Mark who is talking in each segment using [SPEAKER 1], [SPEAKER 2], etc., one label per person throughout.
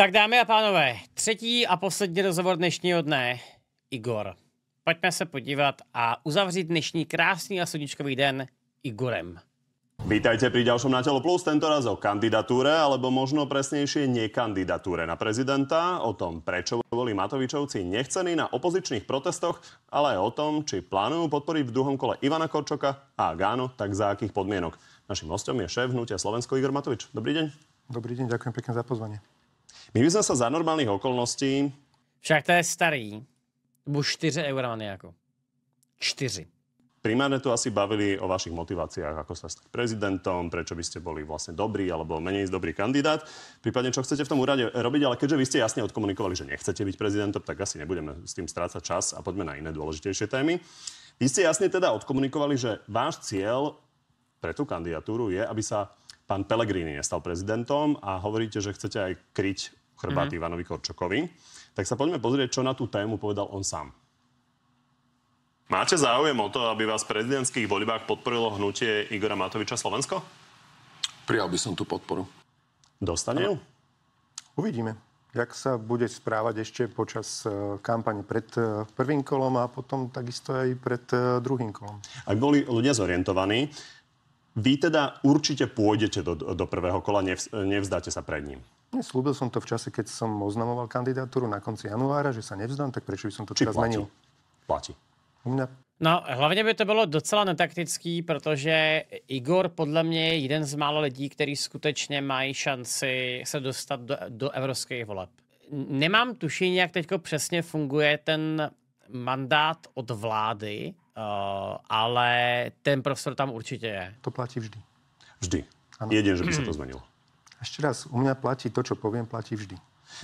[SPEAKER 1] Tak dámy a pánové, třetí a poslední rozhovor dnešního dne, Igor. Pojďme se podívat a uzavřít dnešní krásný a sluníčkový den Igorem.
[SPEAKER 2] Vítajte pri ďalšom Na telo plus, raz o kandidatúre, alebo možno presnejšie nekandidatúre na prezidenta, o tom, prečo boli Matovičovci nechcení na opozičných protestoch, ale aj o tom, či plánujú podporiť v druhom kole Ivana Korčoka a Gáno, tak za akých podmienok. Našim hostom je šéf hnutia Slovensko Igor Matovič. Dobrý deň.
[SPEAKER 3] Dobrý deň, ďakujem pekne za pozvanie.
[SPEAKER 2] My by sme sa za normálnych okolností... Však to je starý.
[SPEAKER 1] Buď 4 eurá nejako.
[SPEAKER 2] 4. Primárne tu asi bavili o vašich motiváciách, ako sa stať prezidentom, prečo by ste boli vlastne dobrý alebo menej dobrý kandidát, prípadne čo chcete v tom úrade robiť, ale keďže vy ste jasne odkomunikovali, že nechcete byť prezidentom, tak asi nebudeme s tým strácať čas a poďme na iné dôležitejšie témy. Vy ste jasne teda odkomunikovali, že váš cieľ pre tú kandidatúru je, aby sa pán Pellegrini nestal prezidentom a hovoríte, že chcete aj kryť chrbát mm-hmm. Ivanovi Korčokovi. Tak sa poďme pozrieť, čo na tú tému povedal on sám. Máte záujem o to, aby vás v prezidentských voľbách podporilo hnutie Igora Matoviča Slovensko? Prijal by som tú podporu. Dostane ju? Uvidíme.
[SPEAKER 3] Jak sa bude správať ešte počas eh, kampane pred eh, prvým kolom a potom takisto aj pred eh, druhým kolom.
[SPEAKER 2] Ak boli ľudia zorientovaní, vy teda určite pôjdete do, do prvého kola, nevz, nevzdáte sa pred ním.
[SPEAKER 3] Vlastne slúbil som to v čase, keď som oznamoval kandidatúru na konci januára, že sa nevzdám, tak prečo by som to Či teraz platí? zmenil? Platí. mňa
[SPEAKER 1] No, hlavně by to bylo docela netaktický, protože Igor podle mě je jeden z málo lidí, který skutečně mají šanci se dostat do, do evropských voleb. Nemám tušení, jak teď přesně funguje ten mandát od vlády, uh, ale ten prostor tam určitě je.
[SPEAKER 3] To platí vždy.
[SPEAKER 2] Vždy. Jedině,
[SPEAKER 1] že by se to
[SPEAKER 3] zmenilo. Ešte raz, u mňa platí to, čo poviem, platí vždy.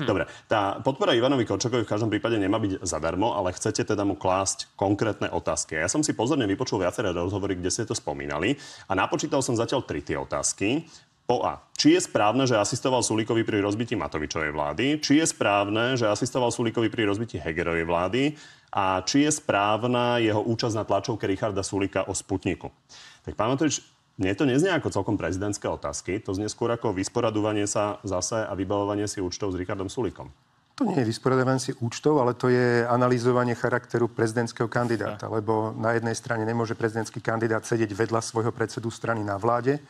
[SPEAKER 2] Hm. Dobre, tá podpora Ivanovi Kočakovi v každom prípade nemá byť zadarmo, ale chcete teda mu klásť konkrétne otázky. Ja som si pozorne vypočul viaceré rozhovory, kde ste to spomínali a napočítal som zatiaľ tri tie otázky. Po A. Či je správne, že asistoval Sulíkovi pri rozbití Matovičovej vlády? Či je správne, že asistoval Sulíkovi pri rozbití Hegerovej vlády? A či je správna jeho účasť na tlačovke Richarda Sulíka o Sputniku? Tak pán Matovič, mne to neznie ako celkom prezidentské otázky, to znie skôr ako vysporadovanie sa zase a vybavovanie si účtov s Richardom Sulikom.
[SPEAKER 3] To nie je vysporadovanie si účtov, ale to je analyzovanie charakteru prezidentského kandidáta. Lebo na jednej strane nemôže prezidentský kandidát sedieť vedľa svojho predsedu strany na vláde,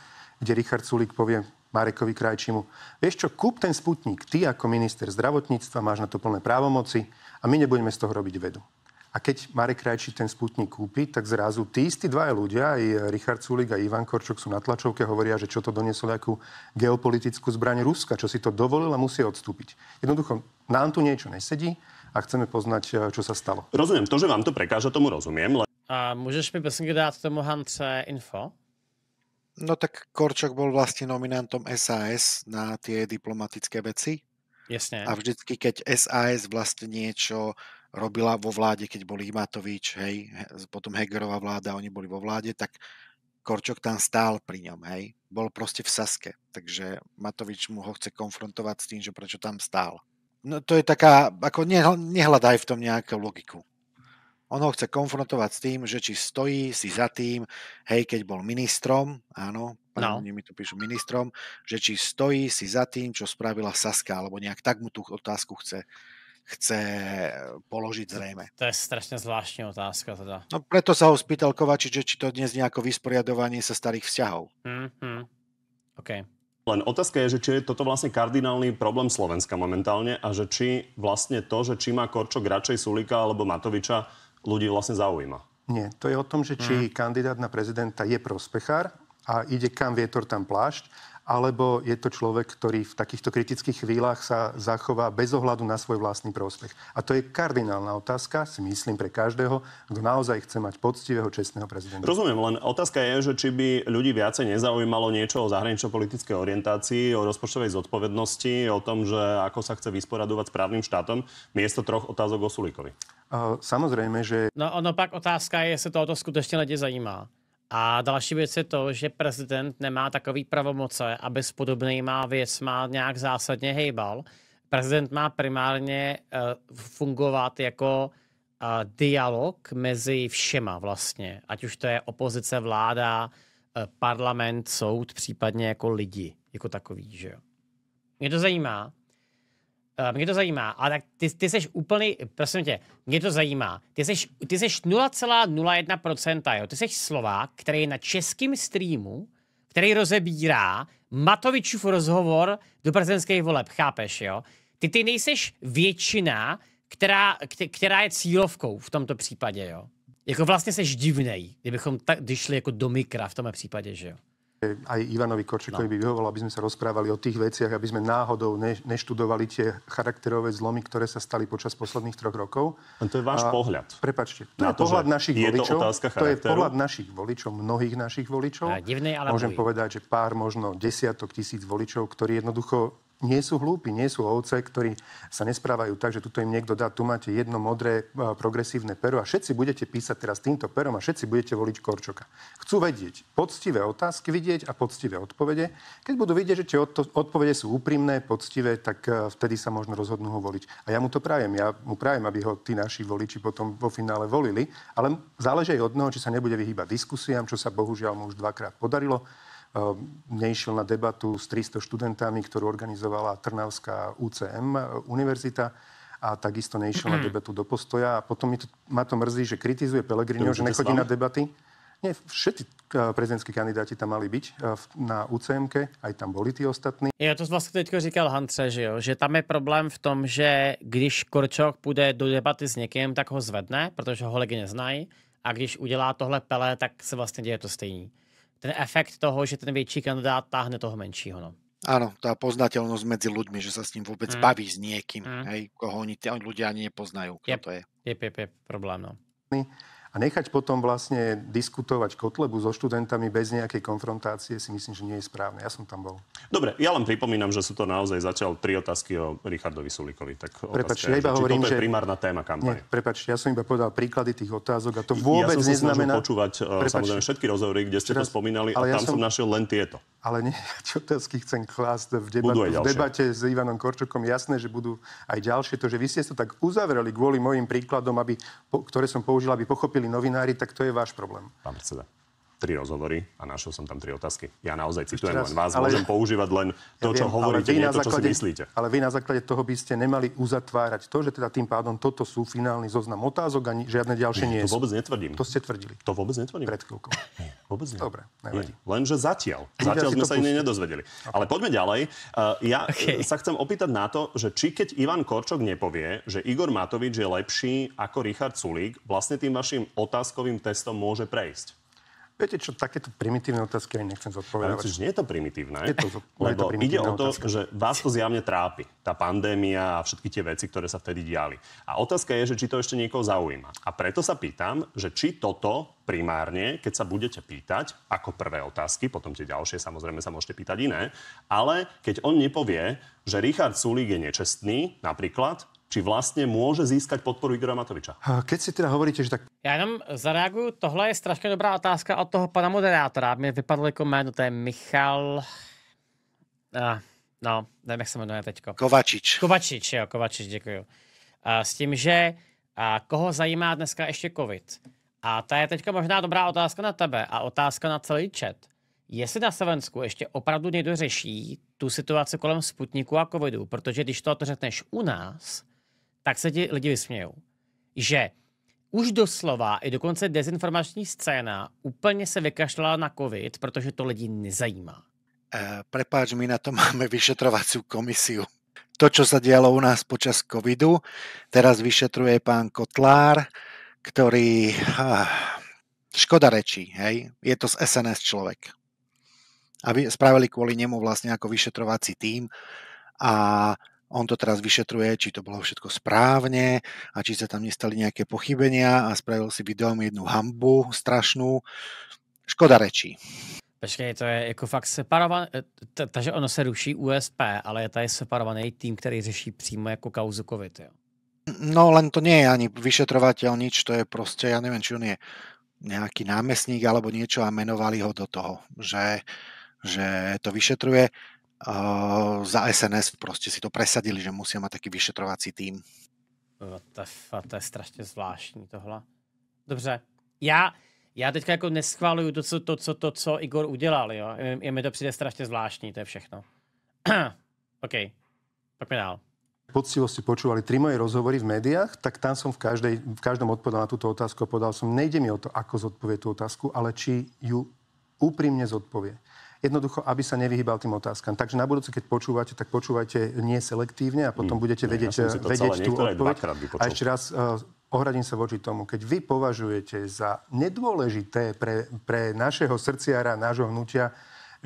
[SPEAKER 3] kde Richard Sulik povie Marekovi Krajčimu, vieš čo, kúp ten sputnik, ty ako minister zdravotníctva máš na to plné právomoci a my nebudeme z toho robiť vedu. A keď Marek Krajčí ten Sputnik kúpi, tak zrazu tí istí dvaja ľudia, aj Richard Sulik a Ivan Korčok sú na tlačovke, hovoria, že čo to donieslo takú geopolitickú zbraň Ruska, čo si to dovolil a musí odstúpiť. Jednoducho, nám tu niečo nesedí a chceme poznať, eh, čo sa stalo. Rozumiem,
[SPEAKER 2] to, že vám to prekáža, tomu rozumiem. Le-
[SPEAKER 1] a môžeš mi prosím dát tomu Hance info?
[SPEAKER 4] No tak Korčok bol vlastne nominantom SAS na tie diplomatické veci. Jasne. A vždycky, keď SAS vlastne niečo robila vo vláde, keď bol Imatovič, hej, potom Hegerová vláda, oni boli vo vláde, tak Korčok tam stál pri ňom, hej. Bol proste v Saske, takže Matovič mu ho chce konfrontovať s tým, že prečo tam stál. No to je taká, ako nehľadaj v tom nejakú logiku. On ho chce konfrontovať s tým, že či stojí si za tým, hej, keď bol ministrom, áno, no. oni mi tu píšu ministrom, že či stojí si za tým, čo spravila Saska, alebo nejak tak mu tú otázku chce chce eh, položiť zrejme.
[SPEAKER 1] To je strašne zvláštna otázka teda.
[SPEAKER 4] No preto sa ho spýtal Kovačič, že či to dnes nejako vysporiadovanie sa starých
[SPEAKER 2] vzťahov.
[SPEAKER 1] Mm-hmm. Okay.
[SPEAKER 2] Len otázka je, že či je toto vlastne kardinálny problém Slovenska momentálne a že či vlastne to, že či má Korčok radšej Sulika alebo Matoviča, ľudí vlastne zaujíma.
[SPEAKER 3] Nie, to je o tom, že či mm. kandidát na prezidenta je prospechár a ide kam vietor, tam plášť alebo je to človek, ktorý v takýchto kritických chvíľach sa zachová bez ohľadu na svoj vlastný prospech. A to je kardinálna otázka, si myslím, pre každého, kto naozaj chce mať poctivého, čestného prezidenta.
[SPEAKER 2] Rozumiem, len otázka je, že či by ľudí viacej nezaujímalo niečo o zahranično-politickej orientácii, o rozpočtovej zodpovednosti, o tom, že ako sa chce vysporadovať s právnym štátom, miesto troch otázok o Sulíkovi. samozrejme, že...
[SPEAKER 1] No ono pak otázka je, jestli to skutečne lidi zajímá. A další věc je to, že prezident nemá takový pravomoce, aby s podobnýma věcma nějak zásadně hejbal. Prezident má primárně uh, fungovat jako uh, dialog mezi všema vlastně, ať už to je opozice, vláda, uh, parlament, soud, případně jako lidi, jako takový, že jo. Mě to zajímá, Eh, mě to zajímá, ale tak ty, ty seš úplný, prosím tě, mě to zajímá. Ty seš, ty seš 0,01%, jo? Ty seš Slovák, který je na českém streamu, který rozebírá Matovičův rozhovor do prezidentských voleb, chápeš, jo? Ty, ty nejseš většina, která, která je cílovkou v tomto případě, jo? Jako vlastně seš divnej, kdybychom tak, když šli jako do mikra v tomhle případě, že jo?
[SPEAKER 3] aj Ivanovi Korčekovi no. by vyhovalo, aby sme sa rozprávali o tých veciach, aby sme náhodou ne, neštudovali tie charakterové zlomy, ktoré sa stali počas posledných troch rokov. No to je váš a, pohľad. Prepačte, to na je to, pohľad našich je voličov. To, to je pohľad našich voličov, mnohých našich voličov. A divnej, ale Môžem môj. povedať, že pár, možno desiatok tisíc voličov, ktorí jednoducho nie sú hlúpi, nie sú ovce, ktorí sa nesprávajú tak, že tuto im niekto dá, tu máte jedno modré e, progresívne pero a všetci budete písať teraz týmto perom a všetci budete voliť Korčoka. Chcú vedieť poctivé otázky vidieť a poctivé odpovede. Keď budú vidieť, že tie odpovede sú úprimné, poctivé, tak e, vtedy sa možno rozhodnú ho voliť. A ja mu to prajem. Ja mu prajem, aby ho tí naši voliči potom vo finále volili. Ale záleží aj od toho, či sa nebude vyhýbať diskusiám, čo sa bohužiaľ mu už dvakrát podarilo nešiel na debatu s 300 študentami, ktorú organizovala Trnavská UCM univerzita a takisto nešiel na debatu do postoja. A potom mi to, ma to mrzí, že kritizuje Pelegrinio, že nechodí na debaty. Nie, všetci eh, prezidentskí kandidáti tam mali byť eh, na UCMK, aj tam boli tí ostatní.
[SPEAKER 1] Já to vlastně teď říkal Hantře, že jo, že tam je problém v tom, že když Korčok půjde do debaty s někým, tak ho zvedne, protože ho legy neznají, a když udělá tohle Pele, tak se vlastně děje to stejný ten efekt toho, že ten väčší kandidát táhne toho menšího. No.
[SPEAKER 4] Áno, tá poznateľnosť medzi ľuďmi, že sa s ním
[SPEAKER 1] vôbec mm. baví s niekým, mm. hej, koho oni tí ľudia ani nepoznajú, kto yep. to je. Yep, yep, yep, problém, no.
[SPEAKER 3] A nechať potom vlastne diskutovať Kotlebu so študentami bez nejakej konfrontácie si myslím, že nie je správne. Ja som tam bol.
[SPEAKER 2] Dobre, ja len pripomínam, že sú to naozaj zatiaľ tri otázky o Richardovi Sulikovi. Tak Prepač, ja iba že, hovorím, že... je primárna téma kampane.
[SPEAKER 3] prepač, ja som iba povedal príklady tých otázok a to vôbec ja neznamená... Ja počúvať eh, prepač, samozrejme
[SPEAKER 2] všetky rozhovory, kde ste Teraz, to spomínali a tam ja som... som našiel len tieto.
[SPEAKER 3] Ale nie, tie otázky chcem klásť v, debat, v debate s Ivanom Korčokom. Jasné, že budú aj ďalšie. To, že vy ste to tak uzavreli kvôli mojim príkladom, aby, po, ktoré som použil, aby pochopili novinári, tak to je váš problém. Pán predseda
[SPEAKER 2] tri rozhovory a našiel som tam tri otázky. Ja naozaj citujem len vás, ale... môžem používať len to, ja viem, čo hovoríte, nie to, čo si myslíte. Ale vy
[SPEAKER 3] na základe toho by ste nemali uzatvárať to, že teda tým pádom toto sú finálny zoznam otázok a ni- žiadne
[SPEAKER 2] ďalšie nie, nie to vôbec netvrdím. To ste tvrdili. To vôbec netvrdím. Pred chvíľkou. Nie, vôbec nie. Dobre, nevadí. Nie. Lenže zatiaľ. Zatiaľ sme sa iné nedozvedeli. Okay. Ale poďme ďalej. Uh, ja okay. sa chcem opýtať na to, že či keď Ivan Korčok nepovie, že Igor Matovič je lepší ako Richard Sulík, vlastne tým vašim otázkovým testom môže prejsť.
[SPEAKER 3] Viete čo, takéto primitívne otázky ani nechcem zodpovedať. Ale
[SPEAKER 2] nie je to primitívne. Je to, lebo je to primitívne ide o to, otázka. že vás to zjavne trápi. Tá pandémia a všetky tie veci, ktoré sa vtedy diali. A otázka je, že či to ešte niekoho zaujíma. A preto sa pýtam, že či toto primárne, keď sa budete pýtať ako prvé otázky, potom tie ďalšie samozrejme sa môžete pýtať iné, ale keď on nepovie, že Richard Sulík je nečestný napríklad, či vlastne môže získať podporu Igora Matoviča.
[SPEAKER 3] Keď si teda
[SPEAKER 2] hovoríte, že tak...
[SPEAKER 1] Já jenom zareaguju, tohle je strašně dobrá otázka od toho pana moderátora. Mě vypadlo jako jméno, to je Michal... no, nevím, jak sa jmenuje teďko. Kovačič. Kovačič, jo, Kovačič, děkuji. A s tím, že a koho zajímá dneska ještě covid? A to je teďka možná dobrá otázka na tebe a otázka na celý chat. Jestli na Slovensku ještě opravdu někdo řeší tu situaci kolem Sputniku a covidu, protože když to řekneš u nás, tak se ti lidi vysmějou. Že už doslova i dokonce dezinformační scéna úplně se vykašlala na covid, protože to lidi nezajímá.
[SPEAKER 4] E, prepáč, my na to máme vyšetrovací komisiu. To, čo sa dialo u nás počas covidu, teraz vyšetruje pán Kotlár, ktorý... Ah, škoda rečí, hej? Je to z SNS človek. A spravili kvôli nemu vlastne ako vyšetrovací tým a on to teraz vyšetruje, či to bolo všetko správne a či sa tam nestali nejaké pochybenia a spravil si videom jednu hambu strašnú. Škoda rečí.
[SPEAKER 1] Počkej, to je jako fakt separované, eh, takže ono se ruší USP, ale je tady separovaný tým, který řeší přímo jako kauzu COVID, jo?
[SPEAKER 4] No len to nie je ani vyšetrovateľ nič, to je proste, ja neviem, či on je nejaký námestník alebo niečo a menovali ho do toho, že, že to vyšetruje za SNS proste si to presadili,
[SPEAKER 1] že musia mať taký vyšetrovací tým. je, to je strašně zvláštní tohle. Dobře, já, já teďka jako neschvaluju to co, to, co, to, co Igor udělal, jo. Je, je mi to přijde strašně zvláštní, to je všechno. OK, poďme dál.
[SPEAKER 3] Poctivo si počúvali tri moje rozhovory v médiách, tak tam som v, každej, v každom odpovedal na túto otázku a povedal som, nejde mi o to, ako zodpovie tú otázku, ale či ju úprimne zodpovie. Jednoducho, aby sa nevyhýbal tým otázkam. Takže na budúce, keď počúvate, tak počúvajte nie selektívne a potom mm, budete vedieť, ja eh, vedieť tú odpoveď. A ešte raz uh, ohradím sa voči tomu, keď vy považujete za nedôležité pre, pre našeho srdciara, nášho hnutia,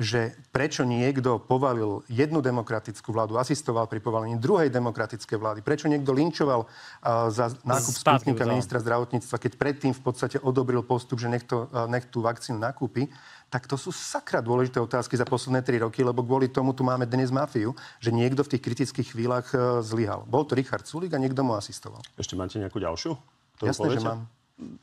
[SPEAKER 3] že prečo niekto povalil jednu demokratickú vládu, asistoval pri povalení druhej demokratické vlády, prečo niekto linčoval uh, za nákup Spátky, ministra zdravotníctva, keď predtým v podstate odobril postup, že nech, to, uh, nech tú vakcínu nakúpi, tak to sú sakra dôležité otázky za posledné tri roky, lebo kvôli tomu tu máme dnes mafiu, že niekto v tých kritických chvíľach e, zlyhal. Bol to Richard Sulik a niekto mu asistoval. Ešte máte nejakú ďalšiu? Jasné, že mám.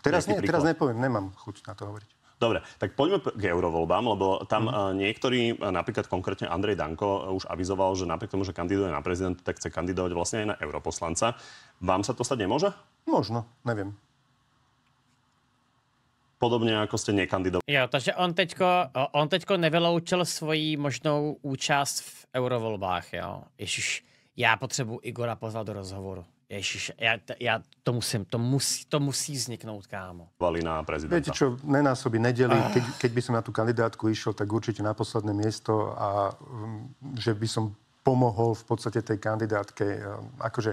[SPEAKER 2] Teraz, ne, teraz nepoviem,
[SPEAKER 3] nemám chuť na to hovoriť.
[SPEAKER 2] Dobre, tak poďme k eurovoľbám, lebo tam mm-hmm. niektorí, e, napríklad konkrétne Andrej Danko, už avizoval, že napriek tomu, že kandiduje na prezident, tak chce kandidovať vlastne aj na europoslanca. Vám sa to stať nemôže? Možno, neviem podobně jako ste nekandidovali.
[SPEAKER 1] Jo, takže on teďko, on teďko nevyloučil svoji možnou účast v eurovolbách, jo. Ježiš, já potřebuji Igora pozvať do rozhovoru. Ježiš, ja, ja to musím, to musí, to musí vzniknúť, kámo.
[SPEAKER 2] Na prezidenta. Viete čo,
[SPEAKER 3] nenásobí nedeli, keď, keď by som na tú kandidátku išiel, tak určite na posledné miesto a um, že by som pomohol v podstate tej kandidátke. Um, akože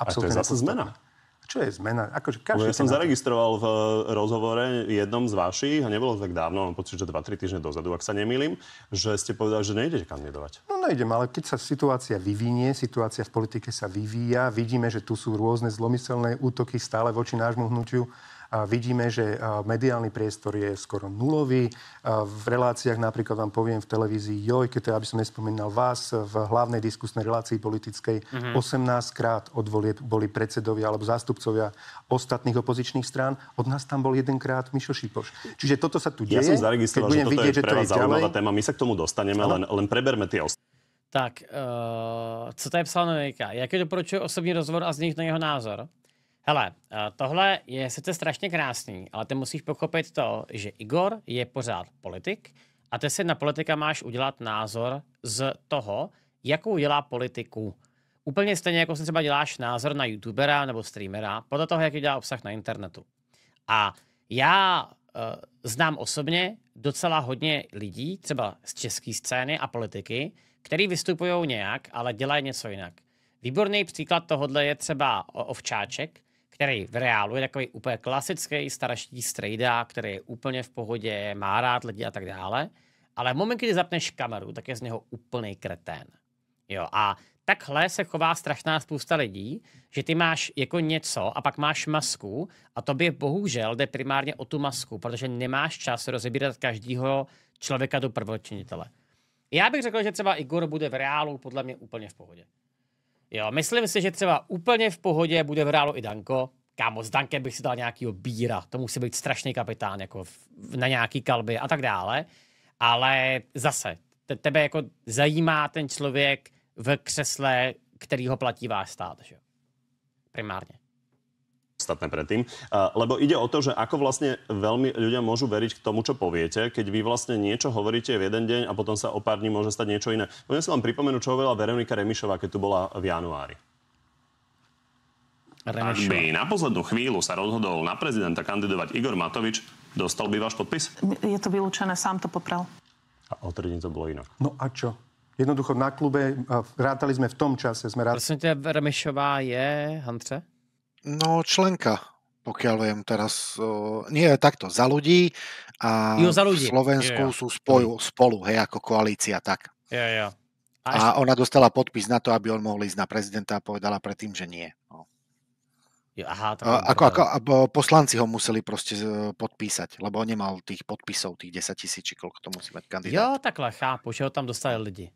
[SPEAKER 3] absolútne... A to je zase zmena. Čo je zmena? Akože ja som
[SPEAKER 2] zaregistroval v eh, rozhovore jednom z vašich, a nebolo to tak dávno, mám pocit, že 2-3 týždne dozadu, ak sa nemýlim, že ste povedali, že nejdete kandidovať.
[SPEAKER 3] No nejdem, ale keď sa situácia vyvinie, situácia v politike sa vyvíja, vidíme, že tu sú rôzne zlomyselné útoky stále voči nášmu hnutiu Vidíme, že mediálny priestor je skoro nulový. V reláciách napríklad vám poviem v televízii Joj, keď to, by som nespomínal vás, v hlavnej diskusnej relácii politickej mm-hmm. 18 krát od volieb boli predsedovia alebo zástupcovia ostatných opozičných strán. Od nás tam bol jedenkrát Mišo Šipoš. Čiže toto sa tu deje. Ja som zaregistroval, že toto vidieť, je že pre vás zaujímavá
[SPEAKER 2] téma. My sa k tomu dostaneme, len, len preberme tie ostatné.
[SPEAKER 1] Tak, uh, co je psal Novejka? Jaký doporučuje osobní rozhovor a z nich na jeho názor? Hele, eh, tohle je sice strašně krásný, ale ty musíš pochopit to, že Igor je pořád politik a ty si na politika máš udělat názor z toho, jakou dělá politiku. Úplně stejně, jako si třeba děláš názor na youtubera nebo streamera, podle toho, jaký dělá obsah na internetu. A já uh, znám osobně docela hodně lidí, třeba z české scény a politiky, který vystupují nějak, ale dělají něco jinak. Výborný příklad tohohle je třeba Ovčáček, který v reálu je takový úplně klasický starší strejda, který je úplně v pohodě, má rád lidi a tak dále. Ale moment, kdy zapneš kameru, tak je z něho úplný kretén. Jo, a takhle se chová strašná spousta lidí, že ty máš jako něco a pak máš masku a tobě bohužel jde primárně o tu masku, protože nemáš čas rozebírat každého člověka do prvočinitele. Já bych řekl, že třeba Igor bude v reálu podle mě úplně v pohodě. Jo, myslím si, že třeba úplně v pohodě bude v Reálu i Danko. Kámo, s Dankem bych si dal nějakýho bíra. To musí být strašný kapitán, jako v, na nějaký kalby a tak dále. Ale zase, te, tebe jako zajímá ten člověk v křesle, který ho platí váš stát, že? Primárně
[SPEAKER 2] podstatné predtým. Lebo ide o to, že ako vlastne veľmi ľudia môžu veriť k tomu, čo poviete, keď vy vlastne niečo hovoríte v jeden deň a potom sa o pár dní môže stať niečo iné. Budem sa vám pripomenúť, čo hovorila Veronika Remišová, keď tu bola v januári. Remišová. Ak by na poslednú chvíľu sa rozhodol na prezidenta kandidovať Igor Matovič, dostal by váš podpis? Je to vylúčené, sám to poprel. A o to bolo inak.
[SPEAKER 4] No
[SPEAKER 3] a čo? Jednoducho na klube, rátali sme v tom čase, sme rátali... Prosím
[SPEAKER 1] ťa, Remišová je, Hantře?
[SPEAKER 4] No, členka, pokiaľ viem teraz. Uh, nie, takto, za ľudí a jo, za ľudí. v Slovensku jo, jo. sú spoju, spolu, hej, ako koalícia, tak.
[SPEAKER 1] Jo, jo. A, a ešte... ona
[SPEAKER 4] dostala podpis na to, aby on mohol ísť na prezidenta a povedala predtým, že nie.
[SPEAKER 1] No. Aha, tak ako, ako,
[SPEAKER 4] ako poslanci ho museli proste e, podpísať, lebo on nemal tých podpisov, tých 10 tisíc, či koľko to musí mať kandidát.
[SPEAKER 1] Jo, takhle chápu, že ho tam dostali ľudí.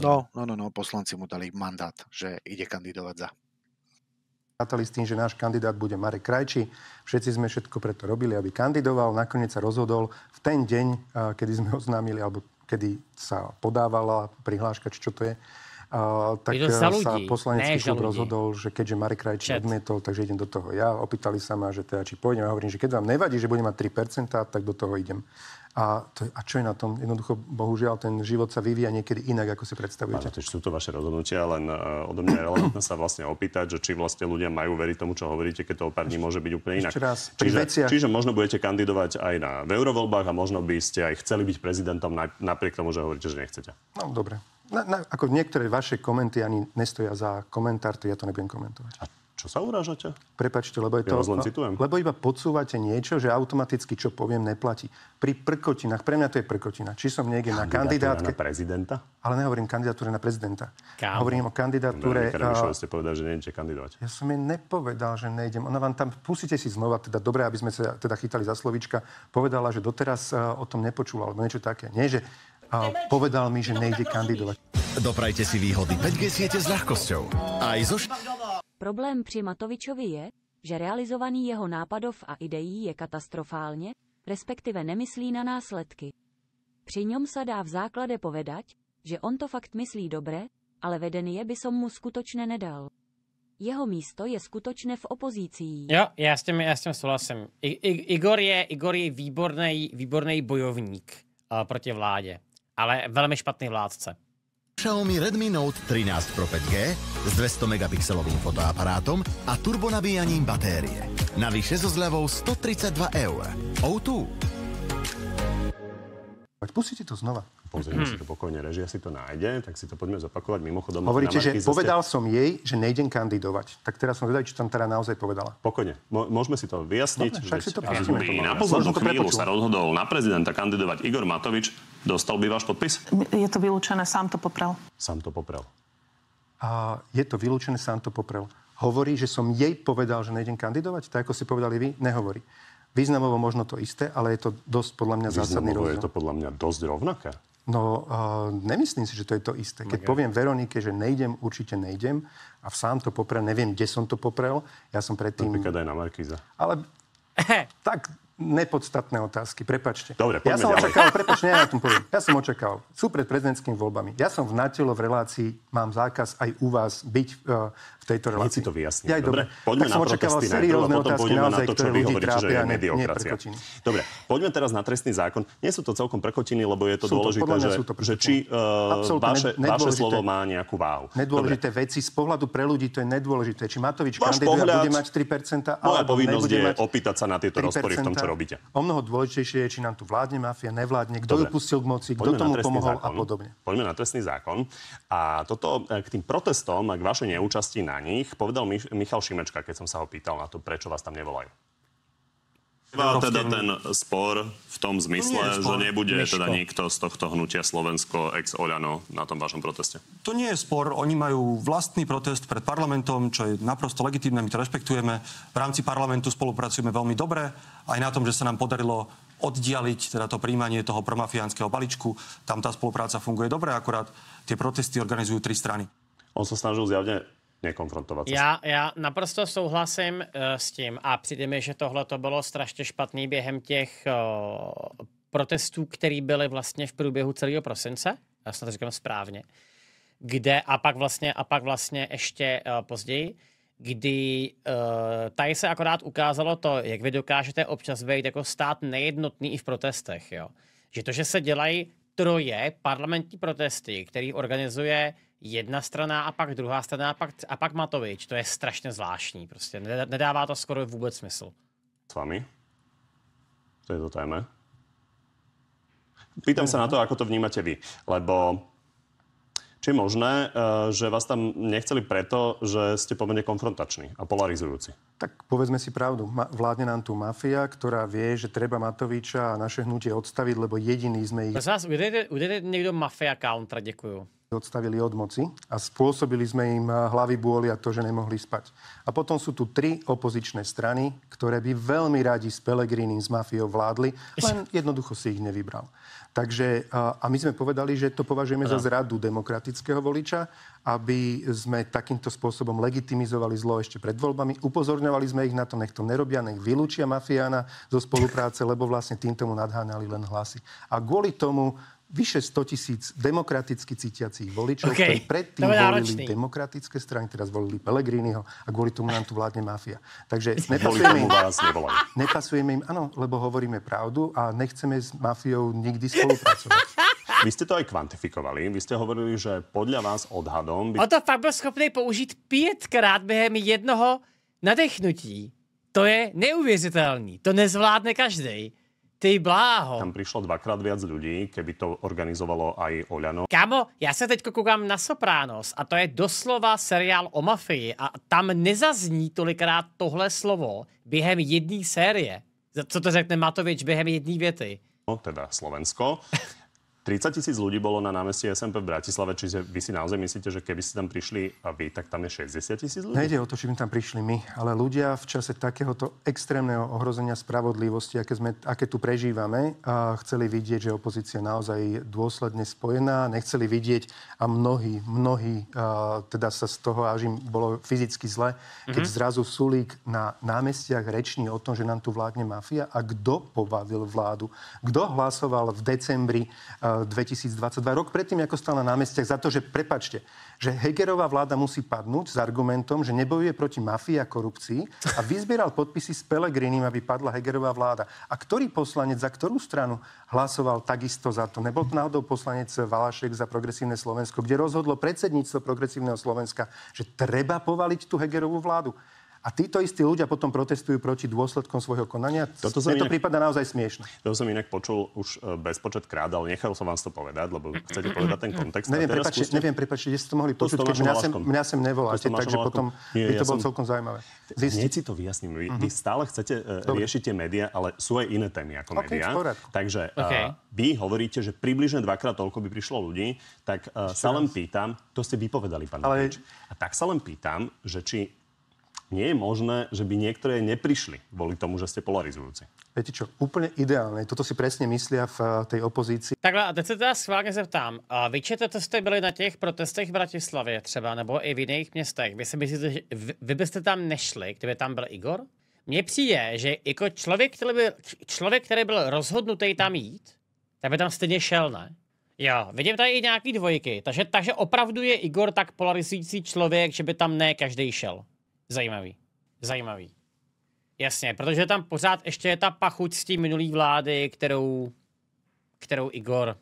[SPEAKER 4] No, no, no, no, poslanci mu
[SPEAKER 1] dali mandát, že ide kandidovať za
[SPEAKER 3] rátali s tým, že náš kandidát bude Marek Krajči. Všetci sme všetko preto robili, aby kandidoval. Nakoniec sa rozhodol v ten deň, kedy sme oznámili, alebo kedy sa podávala prihláška, či čo to je, Uh, tak sa, sa poslanecký klub rozhodol, že keďže Marek Krajčí odmietol, takže idem do toho ja. Opýtali sa ma, že teda, či pôjdem. Ja hovorím, že keď vám nevadí, že budem mať 3%, tak do toho idem. A, to, a čo je na tom? Jednoducho, bohužiaľ, ten život sa vyvíja niekedy inak, ako si predstavujete. Áno,
[SPEAKER 2] sú to vaše rozhodnutia, len e, odo mňa je relevantné sa vlastne opýtať, že či vlastne ľudia majú veriť tomu, čo hovoríte, keď to o pár dní môže byť úplne inak. Raz, čiže, veciach... čiže možno budete kandidovať aj na v eurovoľbách a možno by ste aj chceli byť prezidentom napriek tomu, že hovoríte, že nechcete.
[SPEAKER 3] No, dobre. Na, na, ako niektoré vaše komenty ani nestoja za komentár, to ja to nebudem komentovať. A
[SPEAKER 2] čo sa urážate? Prepačte, lebo je to... Ja
[SPEAKER 3] citujem. Lebo iba podsúvate niečo, že automaticky, čo poviem, neplatí. Pri prkotinách, pre mňa to je prkotina. Či som niekde na kandidátke... na
[SPEAKER 2] prezidenta?
[SPEAKER 3] Ale nehovorím kandidatúre na prezidenta. Kámo? Hovorím o kandidatúre... No, uh...
[SPEAKER 2] ste povedali, že nejdete kandidovať.
[SPEAKER 3] Ja som jej nepovedal, že nejdem. Ona vám tam, pustíte si znova, teda dobre, aby sme sa teda chytali za slovička, povedala, že doteraz uh, o tom nepočula, alebo niečo také. Nie, že uh, povedal mi, že nejde kandidovať.
[SPEAKER 2] Doprajte si výhody
[SPEAKER 3] 5G siete s ľahkosťou. Aj zo...
[SPEAKER 4] Problém při Matovičovi je, že realizovaný jeho nápadov a ideí je katastrofálně, respektive nemyslí na následky. Při ňom sa dá v základe povedať, že on to fakt myslí dobre, ale je by som mu skutočne nedal. Jeho místo je skutočne v opozícii. Jo,
[SPEAKER 1] já s tím, já s tím souhlasím. I, I, Igor je, Igor je výborný, výborný bojovník uh, proti vládě, ale velmi špatný vládce.
[SPEAKER 4] Xiaomi Redmi Note 13 Pro 5G s 200 megapixelovým fotoaparátom a turbonabíjaním batérie. Navyše so zľavou 132 eur. O2. pustite to znova
[SPEAKER 2] pozrieme hmm. si to pokojne, režia si to nájde, tak si to poďme zopakovať. Mimochodom, hovoríte, že zase... povedal som jej,
[SPEAKER 3] že nejdem kandidovať. Tak teraz som zvedavý, či tam teda naozaj povedala. Pokojne,
[SPEAKER 2] Mo- môžeme si to vyjasniť. však
[SPEAKER 3] si to by Na poslednú chvíľu sa
[SPEAKER 2] rozhodol na prezidenta kandidovať Igor Matovič. Dostal by váš podpis?
[SPEAKER 3] Je to vylúčené, sám to poprel.
[SPEAKER 2] Sám to poprel.
[SPEAKER 3] A je to vylúčené, sám to poprel. Hovorí, že som jej povedal, že nejdem kandidovať, tak ako si povedali vy, nehovorí. Významovo možno to isté, ale je to dosť podľa mňa zásadný rozdiel. je to
[SPEAKER 2] podľa mňa dosť rovnaké.
[SPEAKER 3] No, uh, nemyslím si, že to je to isté. Keď no, poviem Veronike, že nejdem, určite nejdem a sám to poprel, neviem, kde som to poprel. Ja som predtým... Napríklad aj na Markíza. Ale tak nepodstatné otázky, prepačte. Dobre, ja som ďalej. prepačte, ja na tom poviem. Ja som očakal. sú pred prezidentskými voľbami. Ja som v Natelo v relácii, mám zákaz aj u vás byť uh, v tejto relácii. Hneď si to vyjasníme. Ja, dobre. dobre. Poďme tak na som očakával seriózne potom naozaj, na to, hovoríte, ľudí je mediokracia.
[SPEAKER 2] Dobre, poďme teraz na trestný zákon. Nie sú to celkom prekotiny, lebo je to sú dôležité, to, že, sú to že či uh, vaše, vaše slovo má nejakú váhu. Nedôležité
[SPEAKER 3] dobre. veci, z pohľadu pre ľudí to je nedôležité. Či Matovič Váš kandiduje bude mať 3%, alebo Moja povinnosť je
[SPEAKER 2] opýtať sa na tieto rozpory v tom, čo robíte.
[SPEAKER 3] O mnoho dôležitejšie je, či nám tu vládne mafia, nevládne, kto ju pustil k moci, kto tomu pomohol a podobne.
[SPEAKER 2] Poďme na trestný zákon. A toto eh, k tým protestom, k vašej neúčasti na na nich, povedal Michal Šimečka, keď som sa ho pýtal na to, prečo vás tam nevolajú. Trvá teda ten spor v tom zmysle, to spor, že nebude Miško. teda nikto z tohto hnutia Slovensko ex Oľano na tom vašom proteste? To nie je spor. Oni majú vlastný protest pred parlamentom, čo je naprosto legitímne, my to rešpektujeme. V rámci parlamentu spolupracujeme veľmi dobre, aj na tom, že sa nám podarilo oddialiť teda to príjmanie toho promafiánskeho baličku. Tam tá spolupráca funguje dobre, akurát tie protesty organizujú tri strany. On sa snažil zjavne nekonfrontovať já
[SPEAKER 1] Ja, ja naprosto souhlasím uh, s tím a přijde mi, že tohle to bylo strašně špatný během těch uh, protestů, které byly vlastně v průběhu celého prosince, já snad říkám správně, kde a pak vlastně, a pak vlastně ještě uh, později, kdy uh, tady se akorát ukázalo to, jak vy dokážete občas být jako stát nejednotný i v protestech, jo. Že to, že se dělají troje parlamentní protesty, který organizuje jedna strana a pak druhá strana a pak, a pak Matovič. To je strašně zvláštní. Prostě nedává to skoro vůbec smysl.
[SPEAKER 2] S vami? To je to téma. Pýtam sa na to, ako to vnímate vy, lebo či je možné, eh, že vás tam nechceli preto, že ste pomerne konfrontační a polarizujúci?
[SPEAKER 3] Tak povedzme si pravdu. Vládne nám tu mafia, ktorá vie, že treba Matoviča a naše hnutie odstaviť, lebo jediný sme ich...
[SPEAKER 1] Zás, udejte, niekto mafia counter, ďakujú
[SPEAKER 3] odstavili od moci a spôsobili sme im eh, hlavy bôli a to, že nemohli spať. A potom sú tu tri opozičné strany, ktoré by veľmi radi s Pelegrínim, s mafiou vládli, len jednoducho si ich nevybral. Takže, a my sme povedali, že to považujeme no. za zradu demokratického voliča, aby sme takýmto spôsobom legitimizovali zlo ešte pred voľbami. Upozorňovali sme ich na to, nech to nerobia, nech vylúčia mafiána zo spolupráce, lebo vlastne týmto mu nadháňali len hlasy. A kvôli tomu vyše 100 tisíc demokraticky cítiacich voličov, okay. ktorí predtým volili demokratické strany, teraz volili Pelegriniho a kvôli tomu nám tu vládne mafia. Takže nepasujeme im, nepasujeme im, áno, lebo hovoríme pravdu a nechceme s mafiou nikdy spolupracovať.
[SPEAKER 2] Vy ste to aj kvantifikovali. Vy ste hovorili, že podľa vás odhadom... By...
[SPEAKER 1] to fakt byl schopný použít pětkrát během jednoho nadechnutí. To je neuvěřitelný. To nezvládne každej. Ty bláho. Tam prišlo dvakrát viac ľudí, keby to organizovalo aj Oľano. Kámo, ja sa teď koukám na Sopranos a to je doslova seriál o mafii a tam nezazní tolikrát tohle slovo během jedné série. Co to řekne Matovič během jedné věty?
[SPEAKER 2] No teda Slovensko. 30 tisíc ľudí bolo na námestí SMP v Bratislave, čiže vy si naozaj myslíte, že keby ste tam prišli a vy, tak tam je 60 tisíc ľudí? Nejde
[SPEAKER 3] o to, či by tam prišli my, ale ľudia v čase takéhoto extrémneho ohrozenia spravodlivosti, aké, sme, aké tu prežívame, a chceli vidieť, že opozícia naozaj dôsledne spojená, nechceli vidieť a mnohí, mnohí a, teda sa z toho až im bolo fyzicky zle, keď mm-hmm. zrazu Sulík na námestiach reční o tom, že nám tu vládne mafia a kto pobavil vládu, kto hlasoval v decembri a, 2022, rok predtým, ako stala na námestiach, za to, že prepačte, že Hegerová vláda musí padnúť s argumentom, že nebojuje proti mafii a korupcii a vyzbieral podpisy s Pelegrinim, aby padla Hegerová vláda. A ktorý poslanec za ktorú stranu hlasoval takisto za to? Nebol to náhodou poslanec Valašek za progresívne Slovensko, kde rozhodlo predsedníctvo progresívneho Slovenska, že treba povaliť tú Hegerovú vládu. A títo istí ľudia potom protestujú proti dôsledkom svojho konania. Toto sa to prípada
[SPEAKER 2] naozaj smiešne. To som inak počul už e, bezpočet krát, ale nechal som vám to povedať, lebo mm. chcete povedať ten kontext. Neviem, prepáčte, skúsim... neviem,
[SPEAKER 3] prepáčte, že ste to mohli počuť, to keď mňa sem, mňa sem
[SPEAKER 2] nevoláte, takže potom Nie, by to ja bolo som... celkom zaujímavé. Zistiť. si to vyjasním. Vy, uh-huh. vy stále chcete, uh, Dobre. médiá, ale sú aj iné témy ako okay, médiá. Takže e, okay. uh, vy hovoríte, že približne dvakrát toľko by prišlo ľudí, tak uh, sa len pýtam, to ste vypovedali, pán ale... A tak sa len pýtam, že či nie je možné, že by niektoré neprišli kvôli tomu, že ste polarizujúci.
[SPEAKER 3] Viete čo, úplne ideálne. Toto si presne myslia v eh, tej opozícii.
[SPEAKER 1] Takhle, a teď se teda schválně zeptám. A vy čtete jste byli na těch protestech v Bratislavě třeba, nebo i v jiných městech. Vy si že vy, by ste tam nešli, kdyby tam byl Igor? Mně přijde, že jako člověk, který byl, člověk, který byl rozhodnutý tam jít, tak by tam stejně šel, ne? Jo, vidím tady i nějaký dvojky, takže, takže opravdu je Igor tak polarizující člověk, že by tam ne každý šel zajímavý. Zajímavý. Jasně, protože tam pořád ještě je ta pachuť z té minulý vlády, kterou, kterou Igor,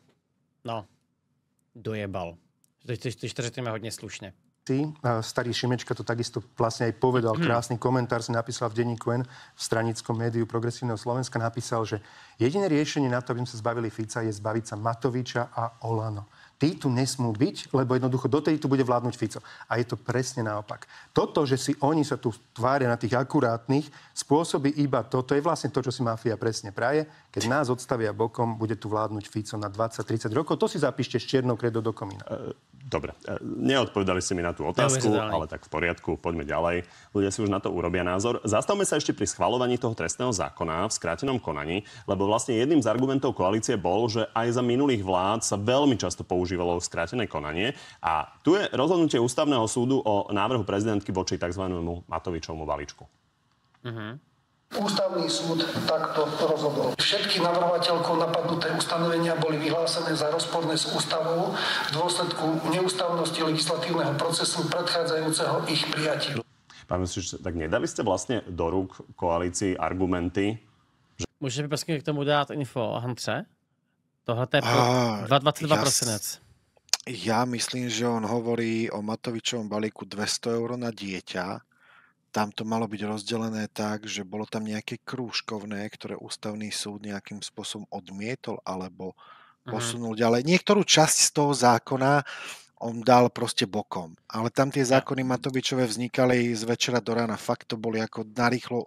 [SPEAKER 1] no, dojebal. Teď, teď to hodně slušně.
[SPEAKER 3] Ty, starý Šimečka to takisto vlastne aj povedal, hmm. krásny komentár si napísal v denníku N v stranickom médiu Progresívneho Slovenska, napísal, že jediné riešenie na to, aby sme sa zbavili Fica, je zbaviť sa Matoviča a Olano. Tí tu nesmú byť, lebo jednoducho dotedy tu bude vládnuť Fico. A je to presne naopak. Toto, že si oni sa tu tvária na tých akurátnych, spôsobí iba to. To je vlastne to, čo si mafia presne praje. Keď nás odstavia bokom, bude tu vládnuť Fico na 20-30 rokov. To si zapíšte s čiernou kredo do komína. E,
[SPEAKER 2] Dobre, e, neodpovedali ste mi na tú otázku, ale tak v poriadku, poďme ďalej. Ľudia si už na to urobia názor. Zastavme sa ešte pri schvalovaní toho trestného zákona v skrátenom konaní, lebo vlastne jedným z argumentov koalície bol, že aj za minulých vlád sa veľmi často používalo skrátené konanie. A tu je rozhodnutie ústavného súdu o návrhu prezidentky voči tzv. Matovičovmu balíčku.
[SPEAKER 1] Uh-huh.
[SPEAKER 4] Ústavný súd takto rozhodol. Všetky navrhovateľkou napadnuté ustanovenia boli vyhlásené za rozporné s ústavou v dôsledku neústavnosti legislatívneho procesu predchádzajúceho ich
[SPEAKER 1] prijatia.
[SPEAKER 2] Pán Mesič, tak nedali ste vlastne do rúk koalícii argumenty?
[SPEAKER 1] Že... Můžete mi prosím k tomu dát info o Hantře? Tohle je pro 22 prosinec.
[SPEAKER 4] Ja myslím, že on hovorí o Matovičovom balíku 200 eur na dieťa tam to malo byť rozdelené tak, že bolo tam nejaké krúžkovné, ktoré ústavný súd nejakým spôsobom odmietol alebo mhm. posunul uh-huh. ďalej. Niektorú časť z toho zákona on dal proste bokom. Ale tam tie zákony Matovičové vznikali z večera do rána. Fakt to boli ako narýchlo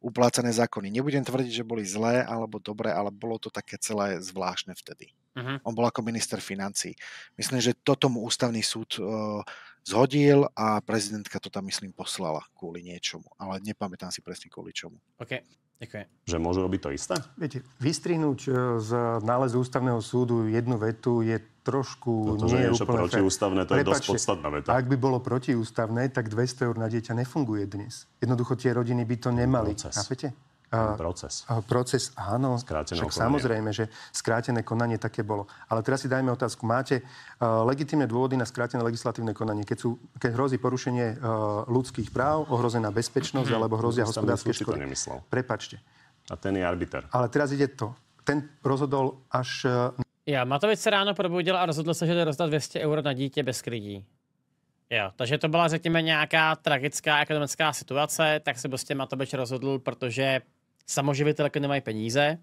[SPEAKER 4] uplácané zákony. Nebudem tvrdiť, že boli zlé alebo dobré, ale bolo to také celé zvláštne vtedy. Uh-huh. On bol ako minister financí. Myslím, že toto mu ústavný súd uh, zhodil a prezidentka to tam, myslím, poslala kvôli niečomu. Ale nepamätám si presne kvôli čomu.
[SPEAKER 1] OK, ďakujem.
[SPEAKER 2] Že môžu robiť to isté?
[SPEAKER 3] Viete, vystrihnúť e, z nálezu ústavného súdu jednu vetu je trošku Toto, no nie je úplne protiústavné, to Prepačte, je dosť podstatná veta. Ak by bolo protiústavné, tak 200 eur na dieťa nefunguje dnes. Jednoducho tie rodiny by to nemali. Chápete? A, proces. A, proces, áno. Skrátené však samozrejme, že skrátené konanie také bolo. Ale teraz si dajme otázku. Máte uh, legitimné dôvody na skrátené legislatívne konanie, keď, sú, keď hrozí porušenie uh, ľudských práv, ohrozená bezpečnosť hmm alebo hrozia hospodárske škody. Prepačte. A ten je arbiter. Ale teraz ide to. Ten rozhodol až... Uh,
[SPEAKER 1] e, Já, Matovič sa ráno probudil a rozhodl se, že jde rozdat 200 euro na dítě bez krydí. Jo, takže to byla, řekněme, nějaká tragická ekonomická situace, tak se prostě Matovič rozhodl, protože samoživitele, teda nemají peníze,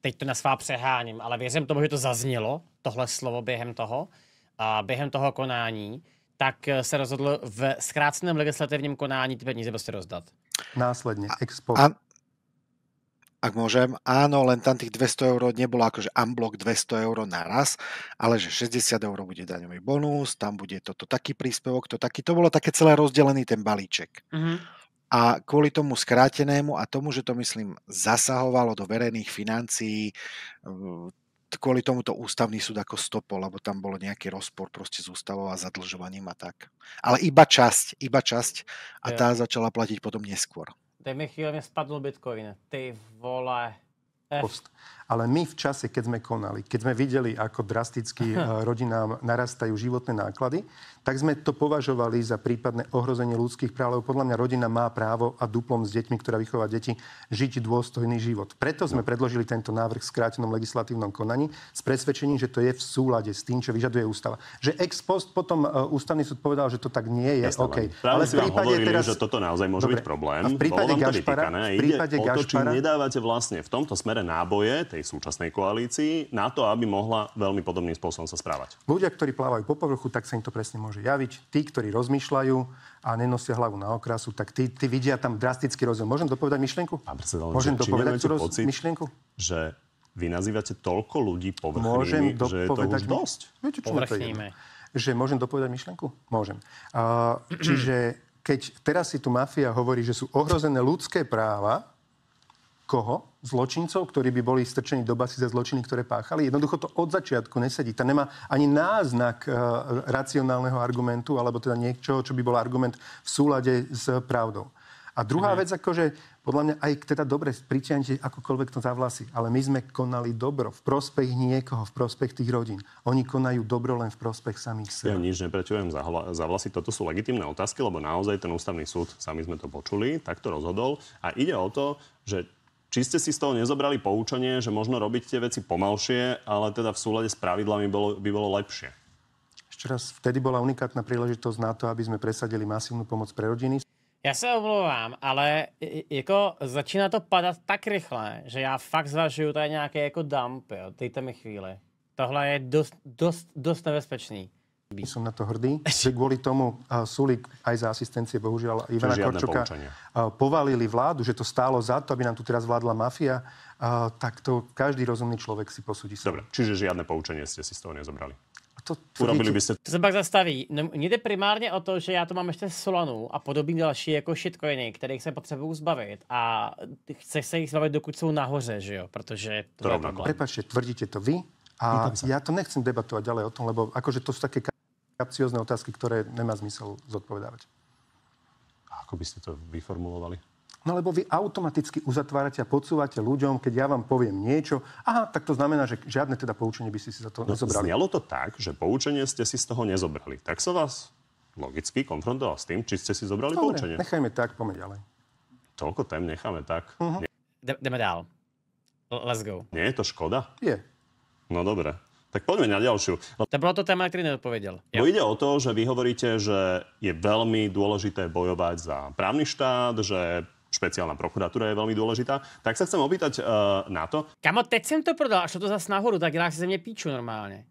[SPEAKER 1] teď to na svá přeháním, ale věřím tomu, že to zaznělo, tohle slovo během toho, a během toho konání, tak eh, se rozhodl v zkráceném legislativním konání ty peníze prostě rozdat.
[SPEAKER 3] Následně
[SPEAKER 4] expo. A, ak môžem, áno, len tam tých 200 eur nebolo akože unblock 200 eur naraz, ale že 60 eur bude daňový bonus, tam bude toto taký príspevok, to taký, to bolo také celé rozdelený ten balíček. Mm-hmm. A kvôli tomu skrátenému a tomu, že to myslím zasahovalo do verejných financií, kvôli tomuto ústavný súd ako stopol, lebo tam bolo nejaký rozpor proste s ústavou a zadlžovaním a tak. Ale iba časť, iba časť a tá začala platiť potom neskôr.
[SPEAKER 1] Tej mi chvíľne spadlo Bitcoin. Ty vole.
[SPEAKER 3] Ale my v čase, keď sme konali, keď sme videli, ako drasticky eh, rodinám narastajú životné náklady, tak sme to považovali za prípadné ohrozenie ľudských práv, lebo podľa mňa rodina má právo a duplom s deťmi, ktorá vychová deti, žiť dôstojný život. Preto sme no. predložili tento návrh v skrátenom legislatívnom konaní s presvedčením, že to je v súlade s tým, čo vyžaduje ústava. Že ex post potom eh, ústavný súd povedal, že to tak nie je. Jasne, okay. Ale v prípade hovorili, teraz... že toto naozaj môže Dobre. byť problém. A v prípade Gašpara, v prípade Gašpara... To, či
[SPEAKER 2] nedávate vlastne v tomto smere náboje tej tej súčasnej koalícii na to, aby mohla veľmi podobným spôsobom sa správať.
[SPEAKER 3] Ľudia, ktorí plávajú po povrchu, tak sa im to presne môže javiť. Tí, ktorí rozmýšľajú a nenosia hlavu na okrasu, tak tí, tí vidia tam drastický rozdiel. Môžem dopovedať myšlienku? Pán predseda,
[SPEAKER 2] Môžem dopovedať tú roz... pocit, myšlienku? Že vy nazývate toľko ľudí povrchnými, Môžem že je to už my...
[SPEAKER 3] dosť. Viete, čo je? Že môžem dopovedať myšlienku? Môžem. Uh, čiže keď teraz si tu mafia hovorí, že sú ohrozené ľudské práva, koho? zločincov, ktorí by boli strčení do basy za zločiny, ktoré páchali. Jednoducho to od začiatku nesedí. Tá nemá ani náznak uh, racionálneho argumentu, alebo teda niečoho, čo by bol argument v súlade s pravdou. A druhá mhm. vec, akože podľa mňa aj teda dobre pritiahnite akokoľvek to zavlasí, ale my sme konali dobro v prospech niekoho, v prospech tých rodín. Oni konajú dobro len v prospech samých seba. Ja
[SPEAKER 2] nič nepreťujem za, hla- za vlasy, toto sú legitimné otázky, lebo naozaj ten ústavný súd, sami sme to počuli, takto rozhodol a ide o to, že či ste si z toho nezobrali poučenie, že možno robiť tie veci pomalšie, ale teda v súlade s pravidlami bolo, by bolo lepšie?
[SPEAKER 3] Ešte raz, vtedy bola unikátna príležitosť na to, aby sme presadili masívnu pomoc pre
[SPEAKER 1] rodiny. Ja se obľúvam, ale jako začíná to padať tak rýchle, že já fakt zvažuju tady nejaké jako dump, jo. Dejte mi chvíli. Tohle je dosť dosť, dosť nebezpečný
[SPEAKER 3] by som na to hrdý, že kvôli tomu uh, Sulik aj za asistencie bohužiaľ Ivana Korčoka uh, povalili vládu, že to stálo za to, aby nám tu teraz vládla mafia,
[SPEAKER 2] uh, tak to každý rozumný človek si posúdi. Dobre, čiže žiadne poučenie ste si z toho nezobrali.
[SPEAKER 1] To Urobili by ste... To se pak zastaví. No, jde primárně o to, že já tu mám ještě Solanu a podobný další jako shitcoiny, kterých se potřebuju zbavit. A chce se jich zbavit, dokud jsou nahoře, že jo? Protože to, to je problém.
[SPEAKER 3] Prepačte, tvrdíte to vy, a ja to nechcem debatovať ďalej o tom, lebo akože to sú také kapciózne otázky, ktoré nemá zmysel zodpovedávať.
[SPEAKER 2] A ako by ste to vyformulovali?
[SPEAKER 3] No lebo vy automaticky uzatvárate a podsúvate ľuďom, keď ja vám poviem niečo. Aha, tak to znamená, že žiadne teda poučenie by ste si za to no, nezobrali. Znelo
[SPEAKER 2] to tak, že poučenie ste si z toho nezobrali. Tak sa vás logicky konfrontoval s tým, či ste si zobrali Dobre, poučenie. nechajme
[SPEAKER 3] tak, poďme ďalej.
[SPEAKER 2] Toľko tém necháme tak. Uh-huh. Mhm. Ne- dál. Let's go. Nie je to škoda? Je. No dobre. Tak poďme na ďalšiu.
[SPEAKER 1] No, to bola to téma, ktorý neodpovedel.
[SPEAKER 2] No ide o to, že vy hovoríte, že je veľmi dôležité bojovať za právny štát, že špeciálna prokuratúra je veľmi dôležitá. Tak sa chcem opýtať
[SPEAKER 1] uh, na to. Kamo, teď som to prodal, až to zase nahoru, tak ja si ze mne píču normálne.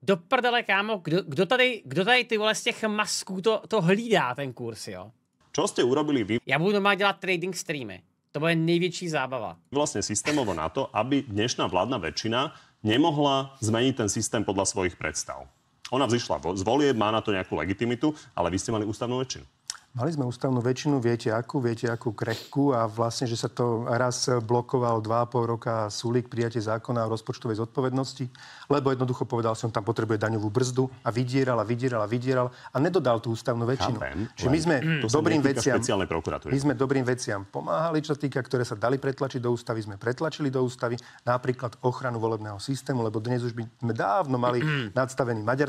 [SPEAKER 1] Do prdele, kámo, kdo, kdo, tady, kdo tady ty vole z těch masků to, to hlídá ten kurz, jo? Čo ste urobili vy? Ja budu normálne dělat trading streamy. To bude největší zábava.
[SPEAKER 2] Vlastne systémovo na to, aby dnešná vládna väčšina nemohla zmeniť ten systém podľa svojich predstav. Ona vzýšla z volie, má na to nejakú legitimitu, ale vy ste mali ústavnú väčšinu.
[SPEAKER 3] Mali sme ústavnú väčšinu, viete akú, viete akú krehkú a vlastne, že sa to raz blokoval 2,5 roka súlik prijatie zákona o rozpočtovej zodpovednosti, lebo jednoducho povedal som, tam potrebuje daňovú brzdu a vydieral a vydieral a vydieral a nedodal tú ústavnú väčšinu. Čiže my sme, dobrým veciam, my sme dobrým veciam pomáhali, čo týka, ktoré sa dali pretlačiť do ústavy, sme pretlačili do ústavy, napríklad ochranu volebného systému, lebo dnes už by sme dávno mali
[SPEAKER 4] nadstavený Maďar.